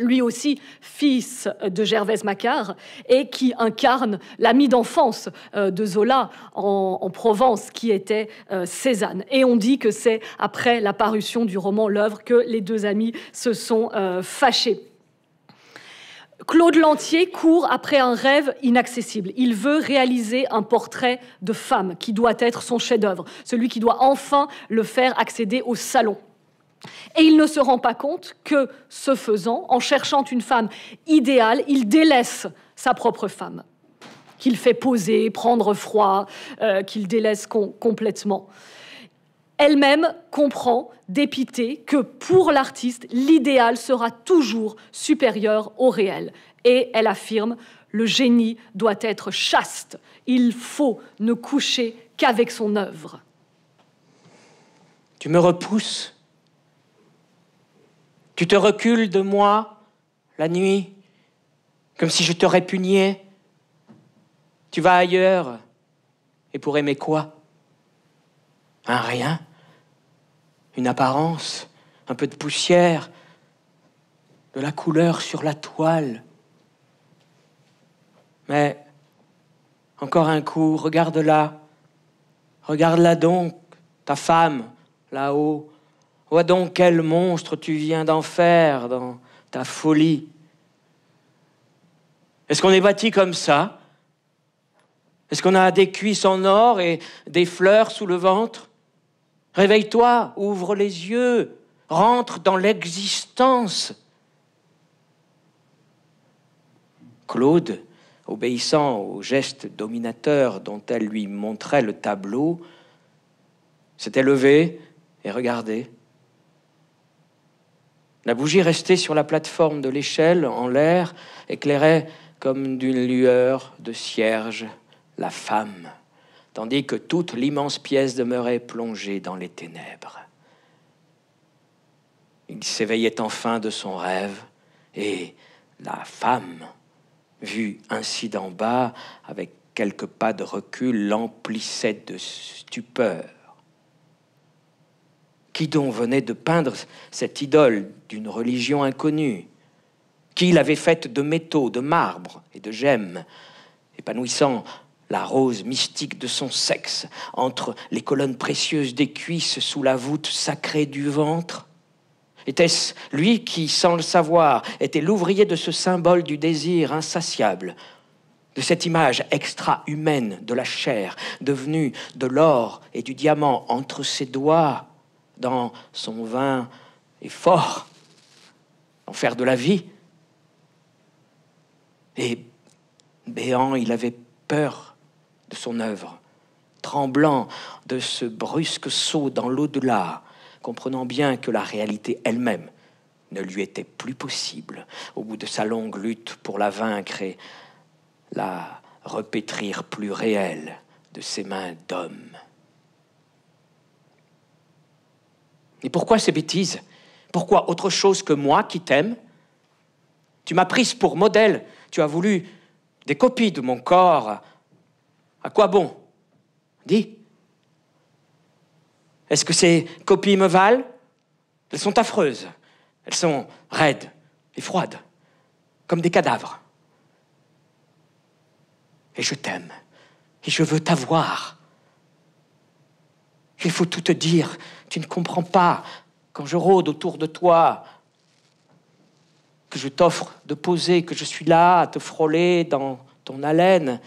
lui aussi fils de Gervaise Macquart, et qui incarne l'ami d'enfance euh, de Zola en, en, Provence, qui était euh, Cézanne. Et on dit que c'est après la parution du roman L'œuvre que les deux amis se sont euh, fâchés. Claude Lantier court après un rêve inaccessible. Il veut réaliser un portrait de femme qui doit être son chef-d'œuvre, celui qui doit enfin le faire accéder au salon. Et il ne se rend pas compte que, ce faisant, en cherchant une femme idéale, il délaisse sa propre femme, qu'il fait poser, prendre froid, euh, qu'il délaisse complètement. Elle-même comprend, dépitée, que pour l'artiste, l'idéal sera toujours supérieur au réel. Et elle affirme, le génie doit être chaste, il faut ne coucher qu'avec son œuvre. Tu me repousses tu te recules de moi la nuit, comme si je te répugnais. Tu vas ailleurs, et pour aimer quoi Un rien Une apparence Un peu de poussière De la couleur sur la toile Mais, encore un coup, regarde-la. Regarde-la donc, ta femme, là-haut, Vois donc quel monstre tu viens d'en faire dans ta folie. Est-ce qu'on est bâti comme ça Est-ce qu'on a des cuisses en or et des fleurs sous le ventre Réveille-toi, ouvre les yeux, rentre dans l'existence. Claude, obéissant au geste dominateur dont elle lui montrait le tableau, s'était levé et regardait. La bougie restée sur la plateforme de l'échelle, en l'air, éclairait comme d'une lueur de cierge la femme, tandis que toute l'immense pièce demeurait plongée dans les ténèbres. Il s'éveillait enfin de son rêve, et la femme, vue ainsi d'en bas, avec quelques pas de recul, l'emplissait de stupeur. Qui donc venait de peindre cette idole d'une religion inconnue Qui l'avait faite de métaux, de marbre et de gemmes, épanouissant la rose mystique de son sexe entre les colonnes précieuses des cuisses sous la voûte sacrée du ventre Était-ce lui qui, sans le savoir, était l'ouvrier de ce symbole du désir insatiable, de cette image extra-humaine de la chair, devenue de l'or et du diamant entre ses doigts dans son vin est fort, en faire de la vie. Et béant, il avait peur de son œuvre, tremblant de ce brusque saut dans l'au-delà, comprenant bien que la réalité elle-même ne lui était plus possible au bout de sa longue lutte pour la vaincre et la repétrir plus réelle de ses mains d'homme. Et pourquoi ces bêtises Pourquoi autre chose que moi qui t'aime Tu m'as prise pour modèle, tu as voulu des copies de mon corps. À quoi bon Dis. Est-ce que ces copies me valent Elles sont affreuses, elles sont raides et froides, comme des cadavres. Et je t'aime, et je veux t'avoir. Il faut tout te dire. Tu ne comprends pas. Quand je rôde autour de toi, que je t'offre de poser, que je suis là à te frôler dans ton haleine,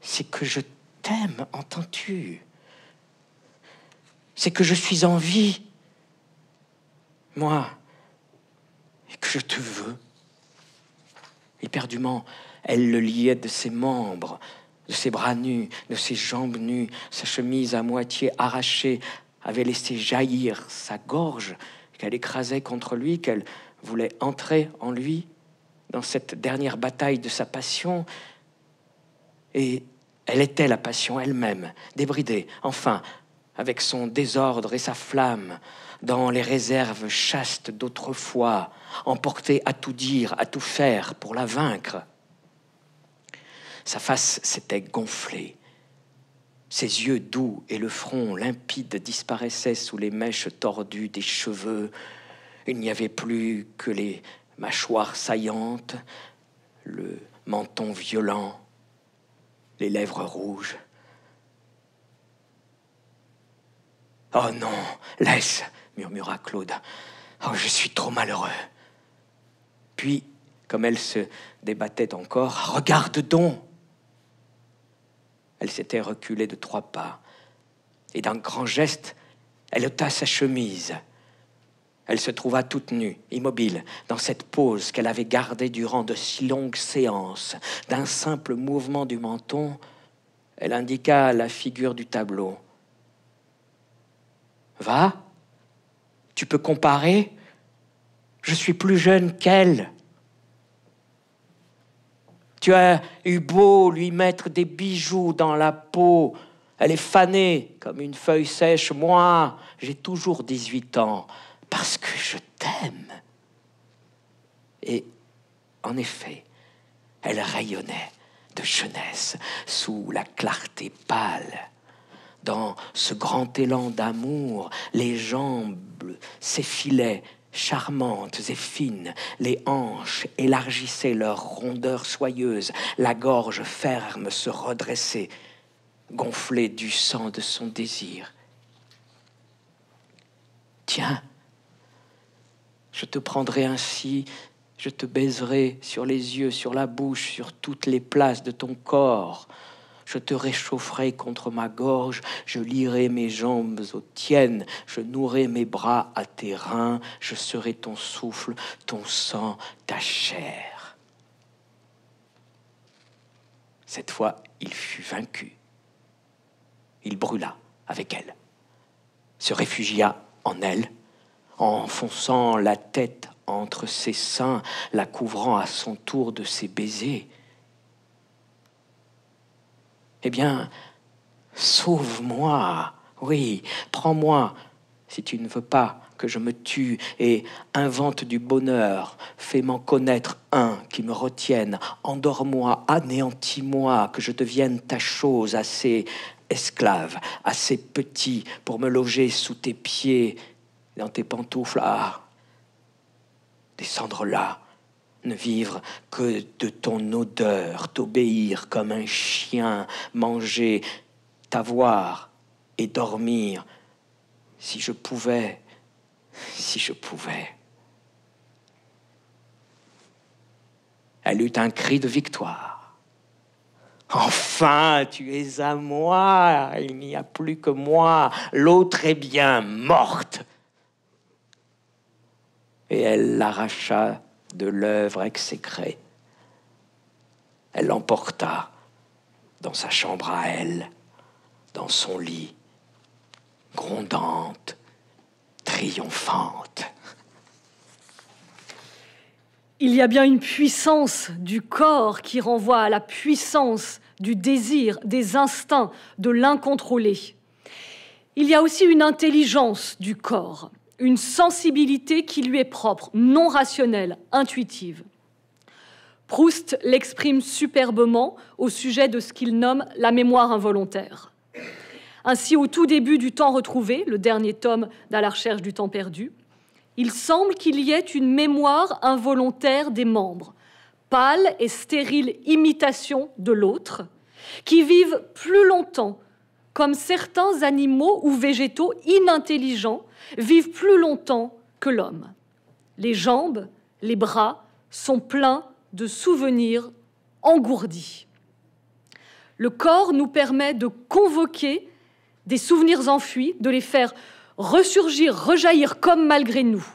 c'est que je t'aime, entends-tu C'est que je suis en vie, moi, et que je te veux. Éperdument, elle le liait de ses membres, de ses bras nus, de ses jambes nues, sa chemise à moitié arrachée avait laissé jaillir sa gorge qu'elle écrasait contre lui, qu'elle voulait entrer en lui dans cette dernière bataille de sa passion. Et elle était la passion elle-même, débridée, enfin, avec son désordre et sa flamme, dans les réserves chastes d'autrefois, emportée à tout dire, à tout faire pour la vaincre. Sa face s'était gonflée. Ses yeux doux et le front limpide disparaissaient sous les mèches tordues des cheveux. Il n'y avait plus que les mâchoires saillantes, le menton violent, les lèvres rouges. Oh non, laisse, murmura Claude. Oh, je suis trop malheureux. Puis, comme elle se débattait encore, regarde donc elle s'était reculée de trois pas, et d'un grand geste, elle ôta sa chemise. Elle se trouva toute nue, immobile, dans cette pose qu'elle avait gardée durant de si longues séances. D'un simple mouvement du menton, elle indiqua la figure du tableau. Va Tu peux comparer Je suis plus jeune qu'elle. Tu as eu beau lui mettre des bijoux dans la peau, elle est fanée comme une feuille sèche. Moi, j'ai toujours 18 ans parce que je t'aime. Et en effet, elle rayonnait de jeunesse sous la clarté pâle. Dans ce grand élan d'amour, les jambes s'effilaient charmantes et fines, les hanches élargissaient leur rondeur soyeuse, la gorge ferme se redressait, gonflée du sang de son désir. Tiens, je te prendrai ainsi, je te baiserai sur les yeux, sur la bouche, sur toutes les places de ton corps. Je te réchaufferai contre ma gorge, je lirai mes jambes aux tiennes, je nourrai mes bras à tes reins, je serai ton souffle, ton sang, ta chair. Cette fois, il fut vaincu. Il brûla avec elle, se réfugia en elle, enfonçant la tête entre ses seins, la couvrant à son tour de ses baisers. Eh bien, sauve-moi, oui, prends-moi, si tu ne veux pas que je me tue et invente du bonheur, fais-m'en connaître un qui me retienne, endors-moi, anéantis-moi, que je devienne ta chose assez esclave, assez petit pour me loger sous tes pieds, dans tes pantoufles. Ah, descendre là, vivre que de ton odeur, t'obéir comme un chien, manger, t'avoir et dormir. Si je pouvais, si je pouvais. Elle eut un cri de victoire. Enfin, tu es à moi, il n'y a plus que moi, l'autre est bien morte. Et elle l'arracha de l'œuvre exécrée. Elle l'emporta dans sa chambre à elle, dans son lit, grondante, triomphante. Il y a bien une puissance du corps qui renvoie à la puissance du désir, des instincts, de l'incontrôlé. Il y a aussi une intelligence du corps une sensibilité qui lui est propre, non rationnelle, intuitive. Proust l'exprime superbement au sujet de ce qu'il nomme la mémoire involontaire. Ainsi, au tout début du Temps retrouvé, le dernier tome d'À la recherche du temps perdu, il semble qu'il y ait une mémoire involontaire des membres, pâle et stérile imitation de l'autre, qui vivent plus longtemps comme certains animaux ou végétaux inintelligents vivent plus longtemps que l'homme. Les jambes, les bras sont pleins de souvenirs engourdis. Le corps nous permet de convoquer des souvenirs enfuis, de les faire ressurgir, rejaillir comme malgré nous.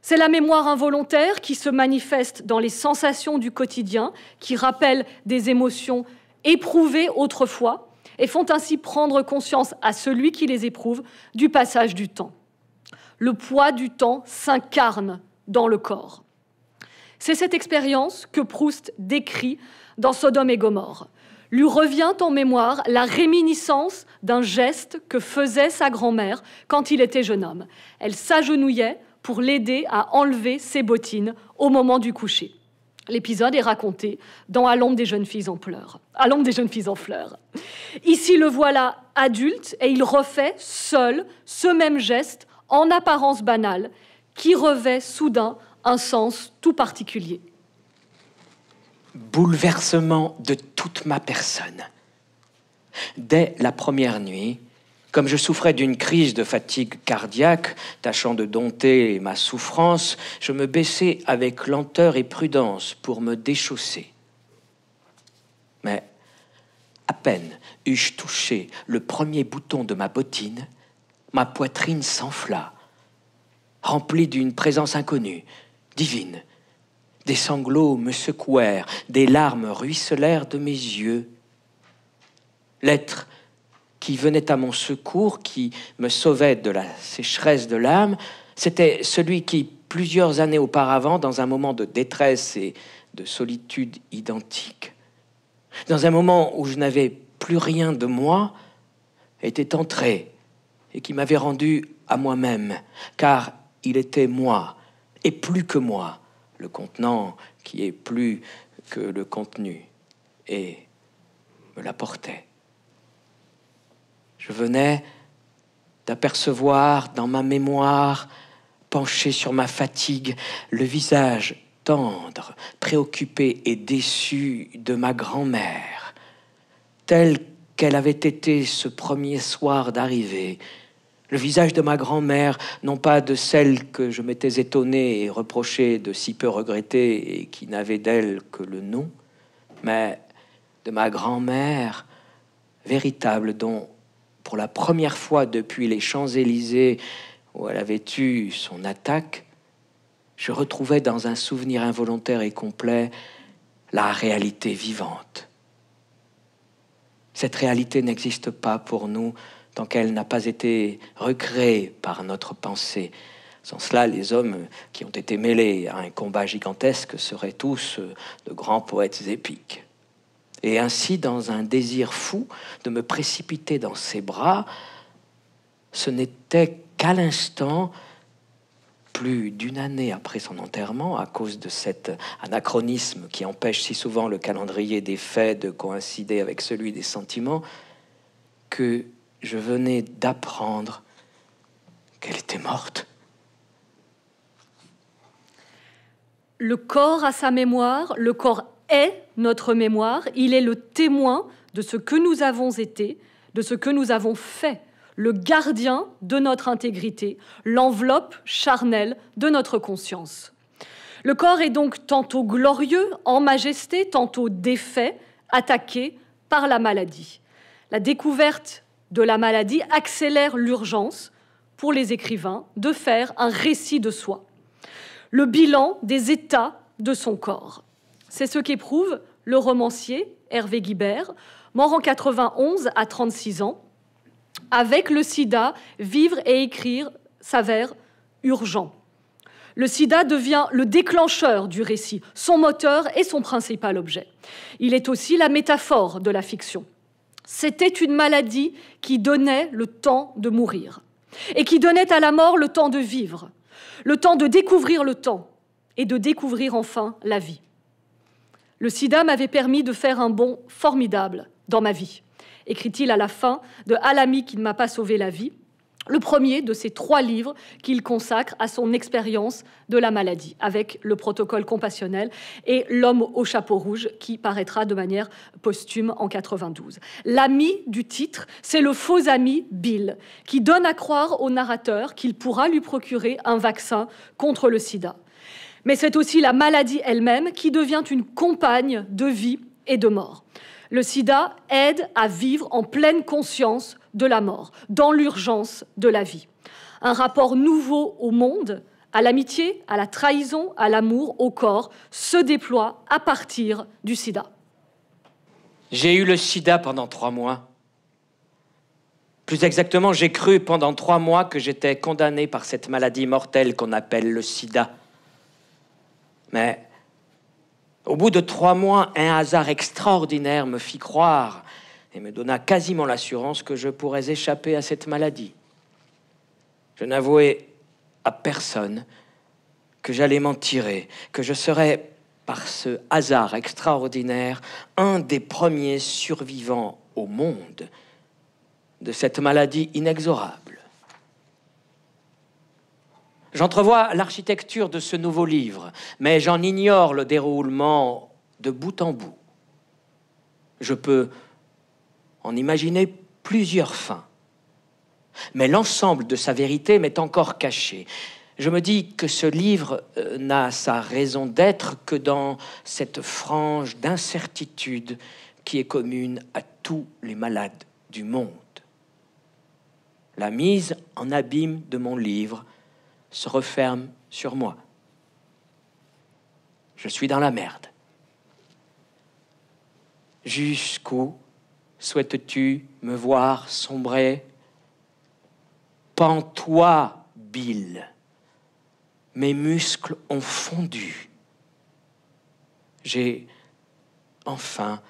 C'est la mémoire involontaire qui se manifeste dans les sensations du quotidien, qui rappelle des émotions éprouvées autrefois, et font ainsi prendre conscience à celui qui les éprouve du passage du temps. Le poids du temps s'incarne dans le corps. C'est cette expérience que Proust décrit dans Sodome et Gomorre. Lui revient en mémoire la réminiscence d'un geste que faisait sa grand-mère quand il était jeune homme. Elle s'agenouillait pour l'aider à enlever ses bottines au moment du coucher. L'épisode est raconté dans À l'ombre des jeunes filles en pleurs, des jeunes filles en fleurs. Ici, le voilà adulte et il refait seul ce même geste en apparence banal qui revêt soudain un sens tout particulier. Bouleversement de toute ma personne. Dès la première nuit, comme je souffrais d'une crise de fatigue cardiaque, tâchant de dompter ma souffrance, je me baissais avec lenteur et prudence pour me déchausser. Mais à peine eus-je touché le premier bouton de ma bottine, ma poitrine s'enfla, remplie d'une présence inconnue, divine. Des sanglots me secouèrent, des larmes ruisselèrent de mes yeux. L'être qui venait à mon secours, qui me sauvait de la sécheresse de l'âme, c'était celui qui, plusieurs années auparavant, dans un moment de détresse et de solitude identique, dans un moment où je n'avais plus rien de moi, était entré et qui m'avait rendu à moi-même, car il était moi, et plus que moi, le contenant qui est plus que le contenu, et me l'apportait. Je venais d'apercevoir dans ma mémoire, penché sur ma fatigue, le visage tendre, préoccupé et déçu de ma grand-mère, telle qu'elle avait été ce premier soir d'arrivée, le visage de ma grand-mère, non pas de celle que je m'étais étonné et reproché de si peu regretter et qui n'avait d'elle que le nom, mais de ma grand-mère, véritable dont pour la première fois depuis les Champs-Élysées où elle avait eu son attaque, je retrouvais dans un souvenir involontaire et complet la réalité vivante. Cette réalité n'existe pas pour nous tant qu'elle n'a pas été recréée par notre pensée. Sans cela, les hommes qui ont été mêlés à un combat gigantesque seraient tous de grands poètes épiques. Et ainsi, dans un désir fou de me précipiter dans ses bras, ce n'était qu'à l'instant, plus d'une année après son enterrement, à cause de cet anachronisme qui empêche si souvent le calendrier des faits de coïncider avec celui des sentiments, que je venais d'apprendre qu'elle était morte. Le corps a sa mémoire, le corps est notre mémoire, il est le témoin de ce que nous avons été, de ce que nous avons fait, le gardien de notre intégrité, l'enveloppe charnelle de notre conscience. Le corps est donc tantôt glorieux, en majesté, tantôt défait, attaqué par la maladie. La découverte de la maladie accélère l'urgence pour les écrivains de faire un récit de soi, le bilan des états de son corps. C'est ce qu'éprouve le romancier Hervé Guibert, mort en 91 à 36 ans. Avec le sida, vivre et écrire s'avère urgent. Le sida devient le déclencheur du récit, son moteur et son principal objet. Il est aussi la métaphore de la fiction. C'était une maladie qui donnait le temps de mourir et qui donnait à la mort le temps de vivre, le temps de découvrir le temps et de découvrir enfin la vie. Le sida m'avait permis de faire un bond formidable dans ma vie, écrit-il à la fin de À l'ami qui ne m'a pas sauvé la vie, le premier de ces trois livres qu'il consacre à son expérience de la maladie, avec le protocole compassionnel et L'homme au chapeau rouge, qui paraîtra de manière posthume en 92. L'ami du titre, c'est le faux ami Bill, qui donne à croire au narrateur qu'il pourra lui procurer un vaccin contre le sida mais c'est aussi la maladie elle-même qui devient une compagne de vie et de mort. Le sida aide à vivre en pleine conscience de la mort, dans l'urgence de la vie. Un rapport nouveau au monde, à l'amitié, à la trahison, à l'amour, au corps, se déploie à partir du sida. J'ai eu le sida pendant trois mois. Plus exactement, j'ai cru pendant trois mois que j'étais condamné par cette maladie mortelle qu'on appelle le sida. Mais au bout de trois mois, un hasard extraordinaire me fit croire et me donna quasiment l'assurance que je pourrais échapper à cette maladie. Je n'avouai à personne que j'allais m'en tirer, que je serais, par ce hasard extraordinaire, un des premiers survivants au monde de cette maladie inexorable. J'entrevois l'architecture de ce nouveau livre, mais j'en ignore le déroulement de bout en bout. Je peux en imaginer plusieurs fins, mais l'ensemble de sa vérité m'est encore caché. Je me dis que ce livre euh, n'a sa raison d'être que dans cette frange d'incertitude qui est commune à tous les malades du monde. La mise en abîme de mon livre se referme sur moi. Je suis dans la merde. Jusqu'où souhaites-tu me voir sombrer Pends-toi, Bill. Mes muscles ont fondu. J'ai enfin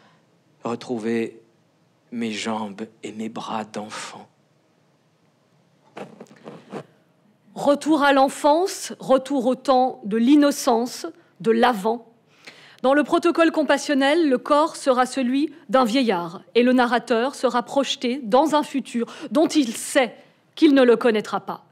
retrouvé mes jambes et mes bras d'enfant. Retour à l'enfance, retour au temps de l'innocence, de l'avant. Dans le protocole compassionnel, le corps sera celui d'un vieillard et le narrateur sera projeté dans un futur dont il sait qu'il ne le connaîtra pas.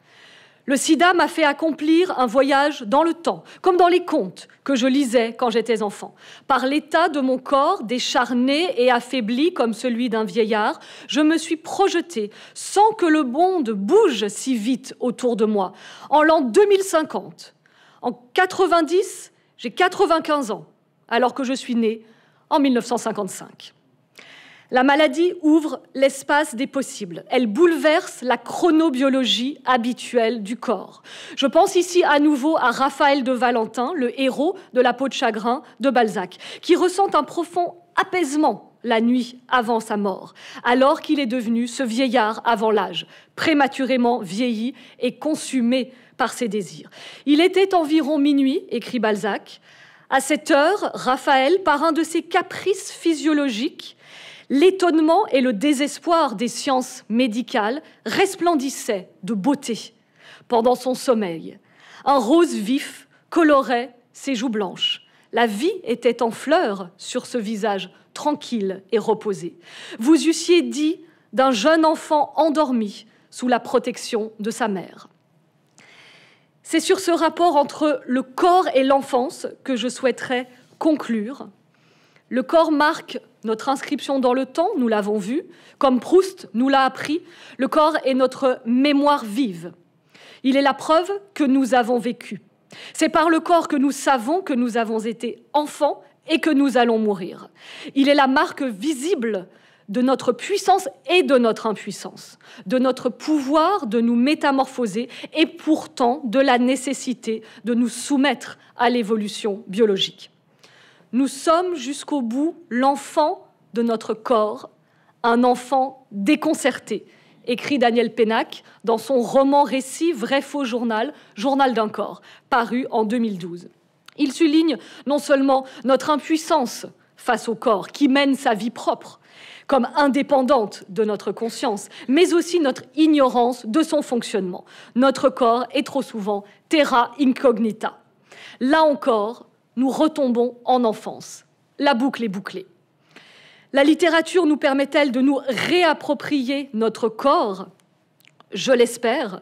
Le sida m'a fait accomplir un voyage dans le temps, comme dans les contes que je lisais quand j'étais enfant. Par l'état de mon corps, décharné et affaibli comme celui d'un vieillard, je me suis projetée sans que le monde bouge si vite autour de moi, en l'an 2050. En 90, j'ai 95 ans, alors que je suis née en 1955. La maladie ouvre l'espace des possibles. Elle bouleverse la chronobiologie habituelle du corps. Je pense ici à nouveau à Raphaël de Valentin, le héros de La peau de chagrin de Balzac, qui ressent un profond apaisement la nuit avant sa mort, alors qu'il est devenu ce vieillard avant l'âge, prématurément vieilli et consumé par ses désirs. Il était environ minuit, écrit Balzac. À cette heure, Raphaël, par un de ses caprices physiologiques, l'étonnement et le désespoir des sciences médicales resplendissaient de beauté pendant son sommeil. Un rose vif colorait ses joues blanches. La vie était en fleurs sur ce visage tranquille et reposé. Vous eussiez dit d'un jeune enfant endormi sous la protection de sa mère. C'est sur ce rapport entre le corps et l'enfance que je souhaiterais conclure. Le corps marque notre inscription dans le temps, nous l'avons vu, comme Proust nous l'a appris, le corps est notre mémoire vive. Il est la preuve que nous avons vécu. C'est par le corps que nous savons que nous avons été enfants et que nous allons mourir. Il est la marque visible de notre puissance et de notre impuissance, de notre pouvoir de nous métamorphoser et pourtant de la nécessité de nous soumettre à l'évolution biologique. Nous sommes jusqu'au bout l'enfant de notre corps, un enfant déconcerté, écrit Daniel Pénac dans son roman récit Vrai Faux Journal, Journal d'un corps, paru en 2012. Il souligne non seulement notre impuissance face au corps qui mène sa vie propre, comme indépendante de notre conscience, mais aussi notre ignorance de son fonctionnement. Notre corps est trop souvent terra incognita. Là encore, nous retombons en enfance. La boucle est bouclée. La littérature nous permet-elle de nous réapproprier notre corps Je l'espère.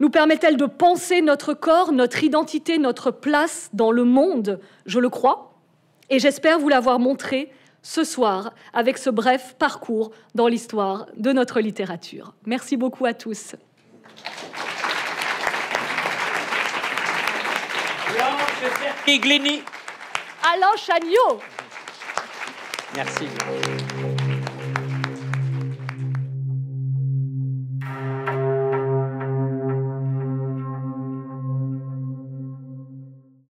Nous permet-elle de penser notre corps, notre identité, notre place dans le monde Je le crois. Et j'espère vous l'avoir montré ce soir avec ce bref parcours dans l'histoire de notre littérature. Merci beaucoup à tous. Et Glenny. Alain Chagnot. Merci.